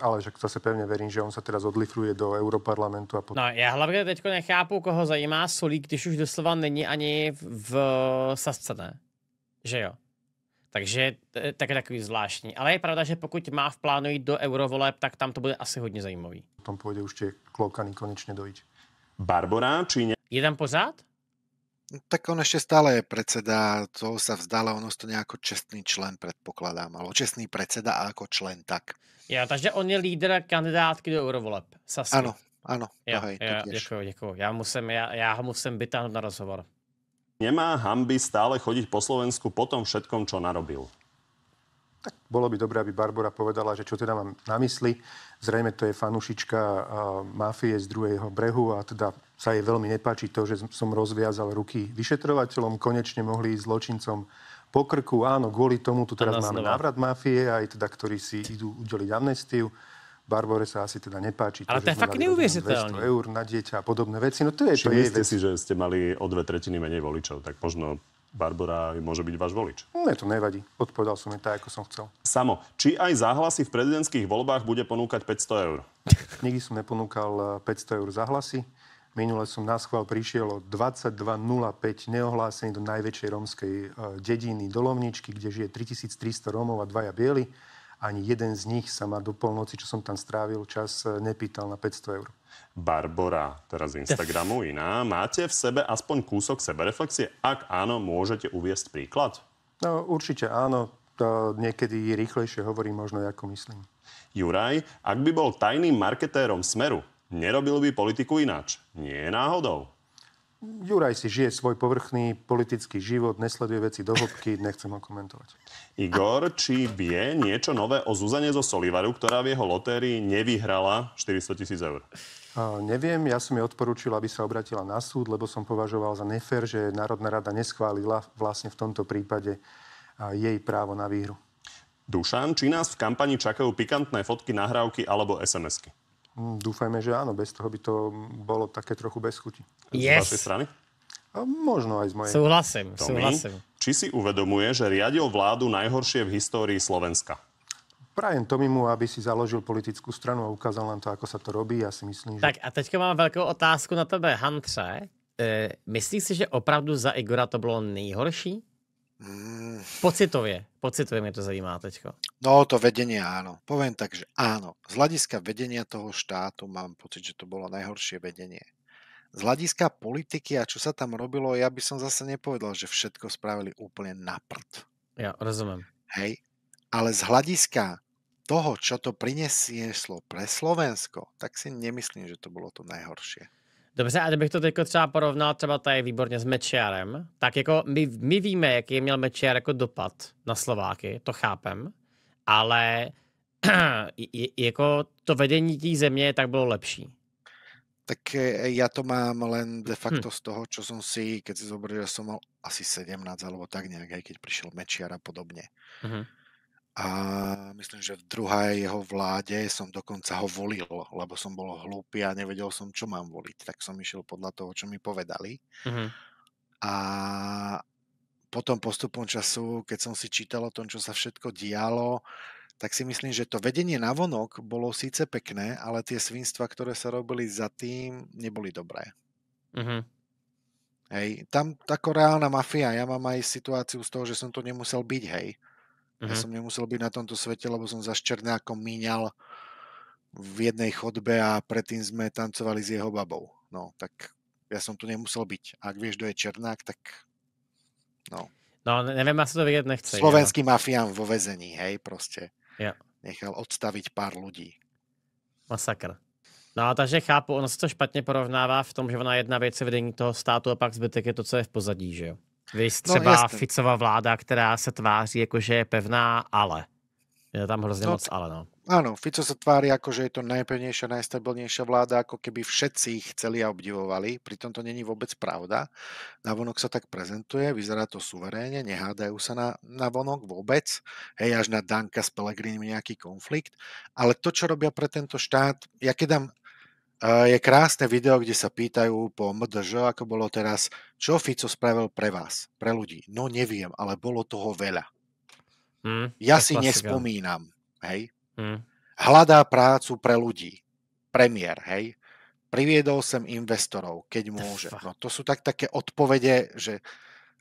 [SPEAKER 3] ale že zase pevne verím, že on sa teraz odlifruje do Europarlamentu. A pot...
[SPEAKER 1] No, ja hlavně teď nechápu, koho zajímá Sulík, když už doslova není ani v sasce, ne? Že jo? Takže tak je takový zvláštní. Ale je pravda, že pokud má v plánu jít do eurovoleb, tak tam to bude asi hodně zajímavý.
[SPEAKER 3] Potom pôjde už tie klokany konečne dojít. Barbora, či ne?
[SPEAKER 1] Je tam pořád?
[SPEAKER 4] Tak on ešte stále je predseda, to sa vzdala, on to nejako čestný člen predpokladám, alebo čestný predseda a ako člen, tak.
[SPEAKER 1] Ja takže on je líder kandidátky do eurovoleb. Áno, Áno, Ja, Ja hej, ja, musím, ja, ja ho musím vytáhnout na rozhovor.
[SPEAKER 2] Nemá hamby stále chodiť po Slovensku po tom všetkom, čo narobil tak
[SPEAKER 3] bolo by dobré, aby
[SPEAKER 2] Barbara povedala, že
[SPEAKER 1] čo teda mám na mysli.
[SPEAKER 3] Zrejme to je fanušička mafie z druhého brehu a teda sa jej veľmi nepáči to, že som rozviazal ruky vyšetrovateľom, konečne mohli ísť zločincom po krku. Áno, kvôli tomu tu teraz máme návrat mafie, aj teda, ktorí si idú udeliť amnestiu. Barbore sa asi teda nepáči. Ale to, to je fakt neuvěřitelné. 200 eur na dieťa a podobné veci. No to je to
[SPEAKER 2] si, že ste mali o dve tretiny menej voličov, tak možno Barbara môže byť váš volič. Hm, mne to nevadí. Odpovedal som jej tak, ako som chcel. Samo, či aj záhlasy v prezidentských voľbách bude ponúkať 500 eur?
[SPEAKER 3] Nikdy som neponúkal 500 eh, eur záhlasy. Minule som na schvál prišiel o 22.05 neohlásený do najväčšej rómskej eh, dediny Dolomničky, kde žije 3300 Rómov a dvaja bieli. Ani jeden z nich sa ma do polnoci, čo som tam strávil, čas eh, nepýtal na 500 eur.
[SPEAKER 2] Barbora, teraz z Instagramu iná. Máte v sebe aspoň kúsok sebereflexie? Ak áno, môžete uviesť príklad?
[SPEAKER 3] No, určite áno. To niekedy rýchlejšie hovorí možno, ako myslím.
[SPEAKER 2] Juraj, ak by bol tajným marketérom Smeru, nerobil by politiku ináč. Nie je náhodou.
[SPEAKER 3] Juraj si žije svoj povrchný politický život, nesleduje veci do hĺbky, nechcem ho komentovať.
[SPEAKER 2] Igor, či vie niečo nové o Zuzane zo Solivaru, ktorá v jeho lotérii nevyhrala 400 tisíc eur?
[SPEAKER 3] Neviem, ja som jej odporúčil, aby sa obratila na súd, lebo som považoval za nefér, že Národná rada neschválila vlastne v tomto prípade
[SPEAKER 2] jej právo na výhru. Dušan, či nás v kampani čakajú pikantné fotky, nahrávky alebo SMS-ky?
[SPEAKER 3] Mm, dúfajme, že áno. Bez toho by to bolo také trochu bez chuti. Yes. Z vašej
[SPEAKER 2] strany? A možno aj z mojej.
[SPEAKER 3] Súhlasím, Tomi, súhlasím.
[SPEAKER 2] Či si uvedomuje, že riadil vládu najhoršie v histórii Slovenska?
[SPEAKER 3] prajem Tomimu, aby si založil politickú stranu
[SPEAKER 1] a ukázal nám to, ako sa to robí. Ja si myslím, že... Tak a teďka mám veľkú otázku na tebe, Hantře. E, myslíš si, že opravdu za Igora to bolo nejhorší? Mm. Pocitovie. Pocitovie mi to zajímá teďko.
[SPEAKER 4] No to vedenie áno. Poviem tak, že áno. Z hľadiska vedenia toho štátu mám pocit, že to bolo najhoršie vedenie. Z hľadiska politiky a čo sa tam robilo, ja by som zase nepovedal, že všetko spravili úplne na prd. Ja rozumiem. Hej, ale z hľadiska toho, čo to prinieslo pre Slovensko, tak si nemyslím, že to bylo to nejhorší.
[SPEAKER 1] Dobře, a kdybych to teď třeba porovnal třeba tady výborně s Mečiarem, tak jako my, my víme, jaký měl Mečiar jako dopad na Slováky, to chápem, ale jako to vedení té země tak bylo lepší.
[SPEAKER 4] Tak e, ja to mám len de hm. facto hm. z toho, čo som si, keď si zobril, že som mal asi 17 alebo tak nejak, aj keď prišiel Mečiar a podobne. Mhm a myslím, že v druhej jeho vláde som dokonca ho volil, lebo som bol hlúpy a nevedel som, čo mám voliť, tak som išiel podľa toho, čo mi povedali. Uh-huh. A potom postupom času, keď som si čítal o tom, čo sa všetko dialo, tak si myslím, že to vedenie na vonok bolo síce pekné, ale tie svinstva, ktoré sa robili za tým, neboli dobré. Uh-huh. Hej, tam tako reálna mafia, ja mám aj situáciu z toho, že som to nemusel byť, hej. Ja mhm. som nemusel byť na tomto svete, lebo som za Ščernákom míňal v jednej chodbe a predtým sme tancovali s jeho babou. No, tak ja som tu nemusel byť. Ak vieš, kto je Černák, tak no.
[SPEAKER 1] No, neviem, asi to vedieť nechce. Slovenský
[SPEAKER 4] ja. mafián vo vezení, hej, proste. Ja. Nechal odstaviť pár ľudí.
[SPEAKER 1] Masakr. No, takže chápu, ono se to špatně porovnává v tom, že ona jedna věc je vedení toho státu a pak zbytek je to, co je v pozadí, že jo? Víš, no, třeba no, Ficová vláda, která se tváří jako, že je pevná, ale. Je tam hrozně no, moc ale, no.
[SPEAKER 4] Áno, Fico sa tvári ako, že je to najpevnejšia, najstabilnejšia vláda, ako keby všetci ich chceli a obdivovali. Pritom to není vôbec pravda. Navonok sa tak prezentuje, vyzerá to suverénně, nehádajú sa na, navonok vôbec. Hej, až na Danka s Pelegrinim nejaký konflikt. Ale to, čo robia pre tento štát, ja keď dám je krásne video, kde sa pýtajú po MDŽ, ako bolo teraz, čo Fico spravil pre vás, pre ľudí. No neviem, ale bolo toho veľa. Mm, ja si klasika. nespomínam, hej. Mm. Hľadá prácu pre ľudí. Premiér, hej. Priviedol sem investorov, keď môže. No, to sú tak také odpovede, že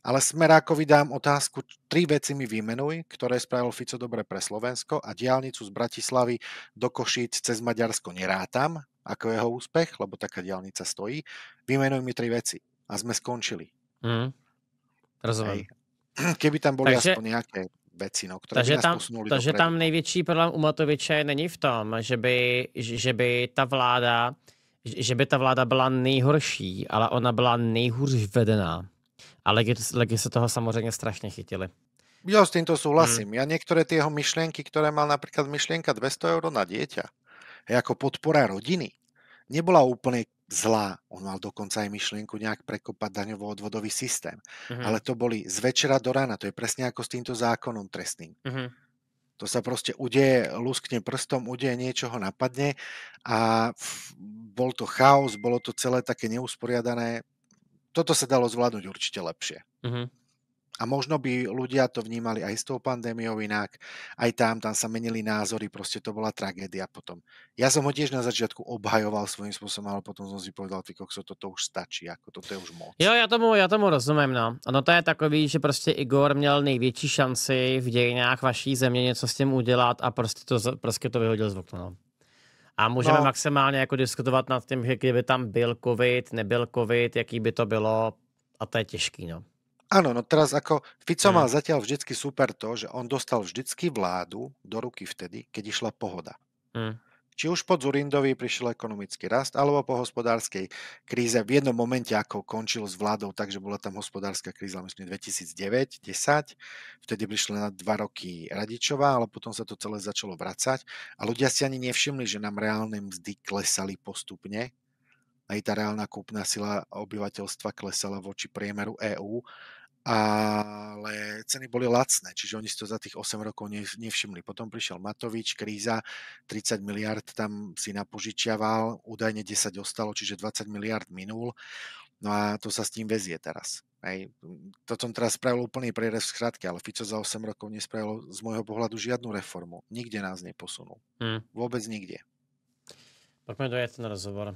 [SPEAKER 4] ale Smerákovi dám otázku, tri veci mi vymenuj, ktoré spravil Fico dobre pre Slovensko a diálnicu z Bratislavy do Košíc cez Maďarsko nerátam ako jeho úspech, lebo taká diálnica stojí. Vymenuj mi tri veci a sme skončili.
[SPEAKER 1] Mm, rozumiem.
[SPEAKER 4] Hej. Keby tam boli Takže... aspoň nejaké veci, no, ktoré takže by nás tam, posunuli Takže tam
[SPEAKER 1] největší problém u je není v tom, že by, že by ta vláda že by ta vláda byla nejhorší, ale ona byla nejhůř vedená. A legy, legy sa toho samozrejme strašne chytili. Ja s týmto
[SPEAKER 4] súhlasím. Mm. Ja niektoré tie jeho myšlienky, ktoré mal napríklad myšlienka 200 eur na dieťa, ako podpora rodiny, nebola úplne zlá. On mal dokonca aj myšlienku nejak prekopať daňovo-odvodový systém.
[SPEAKER 1] Mm-hmm. Ale to
[SPEAKER 4] boli z večera do rána. To je presne ako s týmto zákonom trestným. Mm-hmm. To sa proste udeje, luskne prstom, udeje niečo, ho napadne a bol to chaos, bolo to celé také neusporiadané toto sa dalo zvládnuť určite lepšie. Mm-hmm. A možno by ľudia to vnímali aj s tou pandémiou inak, aj tam, tam sa menili názory, proste to bola tragédia potom. Ja som ho tiež na začiatku obhajoval svojím spôsobom, ale potom som si povedal, ty kokso, toto už stačí, ako toto je už
[SPEAKER 1] moc. Jo, ja tomu, ja tomu rozumím, no. Ono to je takový, že prostě Igor měl největší šanci v dějinách vaší země něco s tím udělat a prostě to, proste to vyhodil z okna, no. A můžeme no. maximálně jako diskutovat nad tím, že kdyby tam byl covid, nebyl covid, jaký by to bylo a to je těžký, no.
[SPEAKER 4] Áno, no teraz ako Fico mal hmm. zatiaľ vždycky super to, že on dostal vždycky vládu do ruky vtedy, keď išla pohoda. Mm. Či už po Zurindovi prišiel ekonomický rast, alebo po hospodárskej kríze v jednom momente, ako končil s vládou, takže bola tam hospodárska kríza, myslím, 2009-10, vtedy prišli na dva roky Radičová, ale potom sa to celé začalo vracať a ľudia si ani nevšimli, že nám reálne mzdy klesali postupne, aj tá reálna kúpna sila obyvateľstva klesala voči priemeru EÚ ale ceny boli lacné, čiže oni si to za tých 8 rokov nevšimli. Potom prišiel Matovič, kríza, 30 miliard tam si napožičiaval, údajne 10 ostalo, čiže 20 miliard minul. No a to sa s tým vezie teraz. Hej. To som teraz spravil úplný prierez v skratke, ale Fico za 8 rokov nespravil z môjho pohľadu žiadnu reformu. Nikde nás neposunul. Hmm. Vôbec nikde.
[SPEAKER 1] Poďme do jedného rozhovoru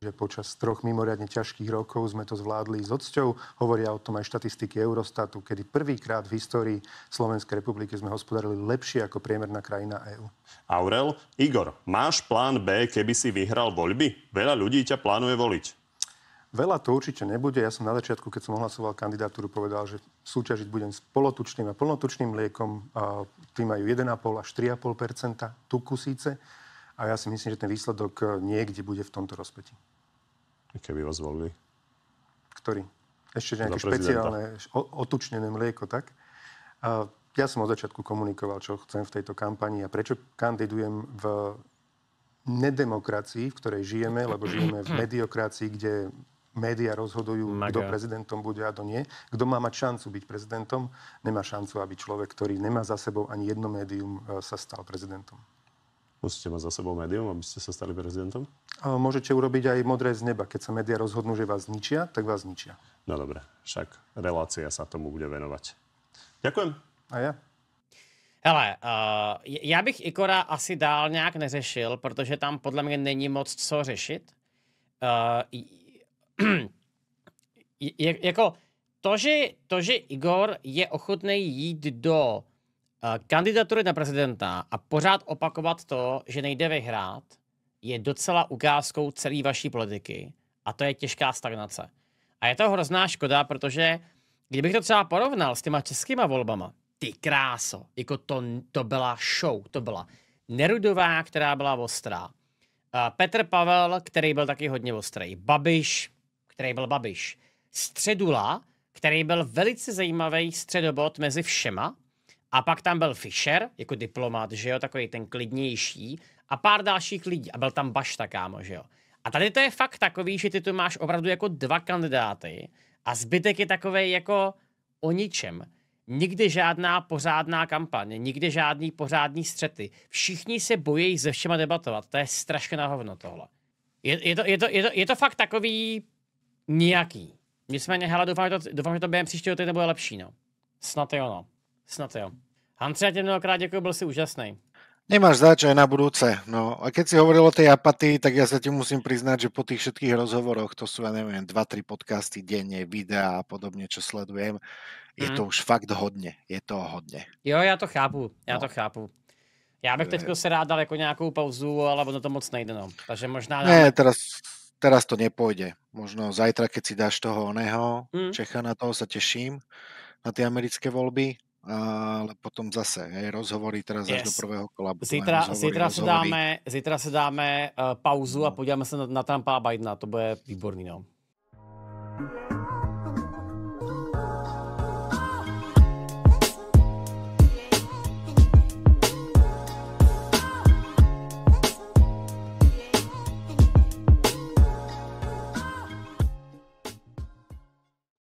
[SPEAKER 3] že počas troch mimoriadne ťažkých rokov sme to zvládli s odsťou. Hovoria o tom aj štatistiky Eurostatu, kedy prvýkrát v histórii Slovenskej republiky sme hospodarili lepšie ako priemerná krajina EÚ.
[SPEAKER 2] Aurel, Igor, máš plán B, keby si vyhral voľby? Veľa ľudí ťa plánuje voliť.
[SPEAKER 3] Veľa to určite nebude. Ja som na začiatku, keď som ohlasoval kandidatúru, povedal, že súťažiť budem s polotučným a plnotučným liekom Tým majú 1,5 až 3,5 tuku síce. A ja si myslím, že ten výsledok eh, niekde bude v tomto rozpeti.
[SPEAKER 2] Keby vás volili?
[SPEAKER 3] Ktorý? Ešte nejaké špeciálne, otučnené mlieko, tak? A eh, ja som od začiatku komunikoval, čo chcem v tejto kampani a prečo kandidujem v nedemokracii, v ktorej žijeme, lebo žijeme v mediokracii, kde médiá rozhodujú, Maga. kto prezidentom bude a kto nie. Kto má mať šancu byť prezidentom, nemá šancu, aby človek, ktorý nemá za sebou ani jedno médium, eh, sa stal prezidentom
[SPEAKER 2] musíte mať za sebou médium,
[SPEAKER 3] aby ste sa stali prezidentom? A môžete urobiť aj modré z neba. Keď sa médiá rozhodnú, že vás zničia, tak
[SPEAKER 2] vás zničia. No dobre, však relácia sa tomu bude venovať. Ďakujem.
[SPEAKER 3] A
[SPEAKER 1] ja. Hele, uh, eh, já bych Ikora asi dál nějak neřešil, protože tam podle mě není moc co řešit. Uh, je, jako to že, to, že Igor je ochotný jít do Eh, kandidatury na prezidenta a pořád opakovat to, že nejde vyhrát, je docela ukázkou celé vaší politiky a to je těžká stagnace. A je to hrozná škoda, protože kdybych to třeba porovnal s těma českýma volbama, ty kráso, jako to, to byla show, to byla Nerudová, která byla ostrá, eh, Petr Pavel, který byl taky hodně ostrý, Babiš, který byl Babiš, Středula, který byl velice zajímavý středobod mezi všema, a pak tam byl Fischer, jako diplomat, že jo, takový ten klidnější. A pár dalších lidí. A byl tam Bašta, kámo, že jo. A tady to je fakt takový, že ty tu máš opravdu jako dva kandidáty a zbytek je takový jako o ničem. Nikdy žádná pořádná kampaně, nikdy žádný pořádní střety. Všichni se bojí se všema debatovat. To je strašně na hovno tohle. Je, je, to, je, to, je, to, je to fakt takový nějaký. Nicméně, hele, doufám, že to, doufám, že to během příštího týdne bude lepší, no. Snad jo, ono. Snad jo. Hanci, tě mnohokrát děkuji, byl si úžasný.
[SPEAKER 4] Nemáš zač aj na budúce. No a keď si hovoril o tej apatii, tak ja sa ti musím priznať, že po tých všetkých rozhovoroch, to sú, ja neviem, 2-3 podcasty denne, videá a podobne, čo sledujem, je mm. to už fakt hodne. Je to hodne.
[SPEAKER 1] Jo, ja to chápu, ja no. to chápu. Já bych teď se rád dal jako nějakou pauzu, alebo na to moc nejde. No. Takže možná... Dáme... Ne,
[SPEAKER 4] teraz, teraz to nepôjde. Možno zajtra, keď si dáš toho oného, mm. Čecha, na toho sa teším, na tie americké voľby ale potom zase hej, rozhovory teraz yes. až do prvého kola. Zítra, zítra, Si dáme,
[SPEAKER 1] zítra si dáme uh, pauzu no. a podíváme se na, na Trumpa a Bidena, to bude výborný. No.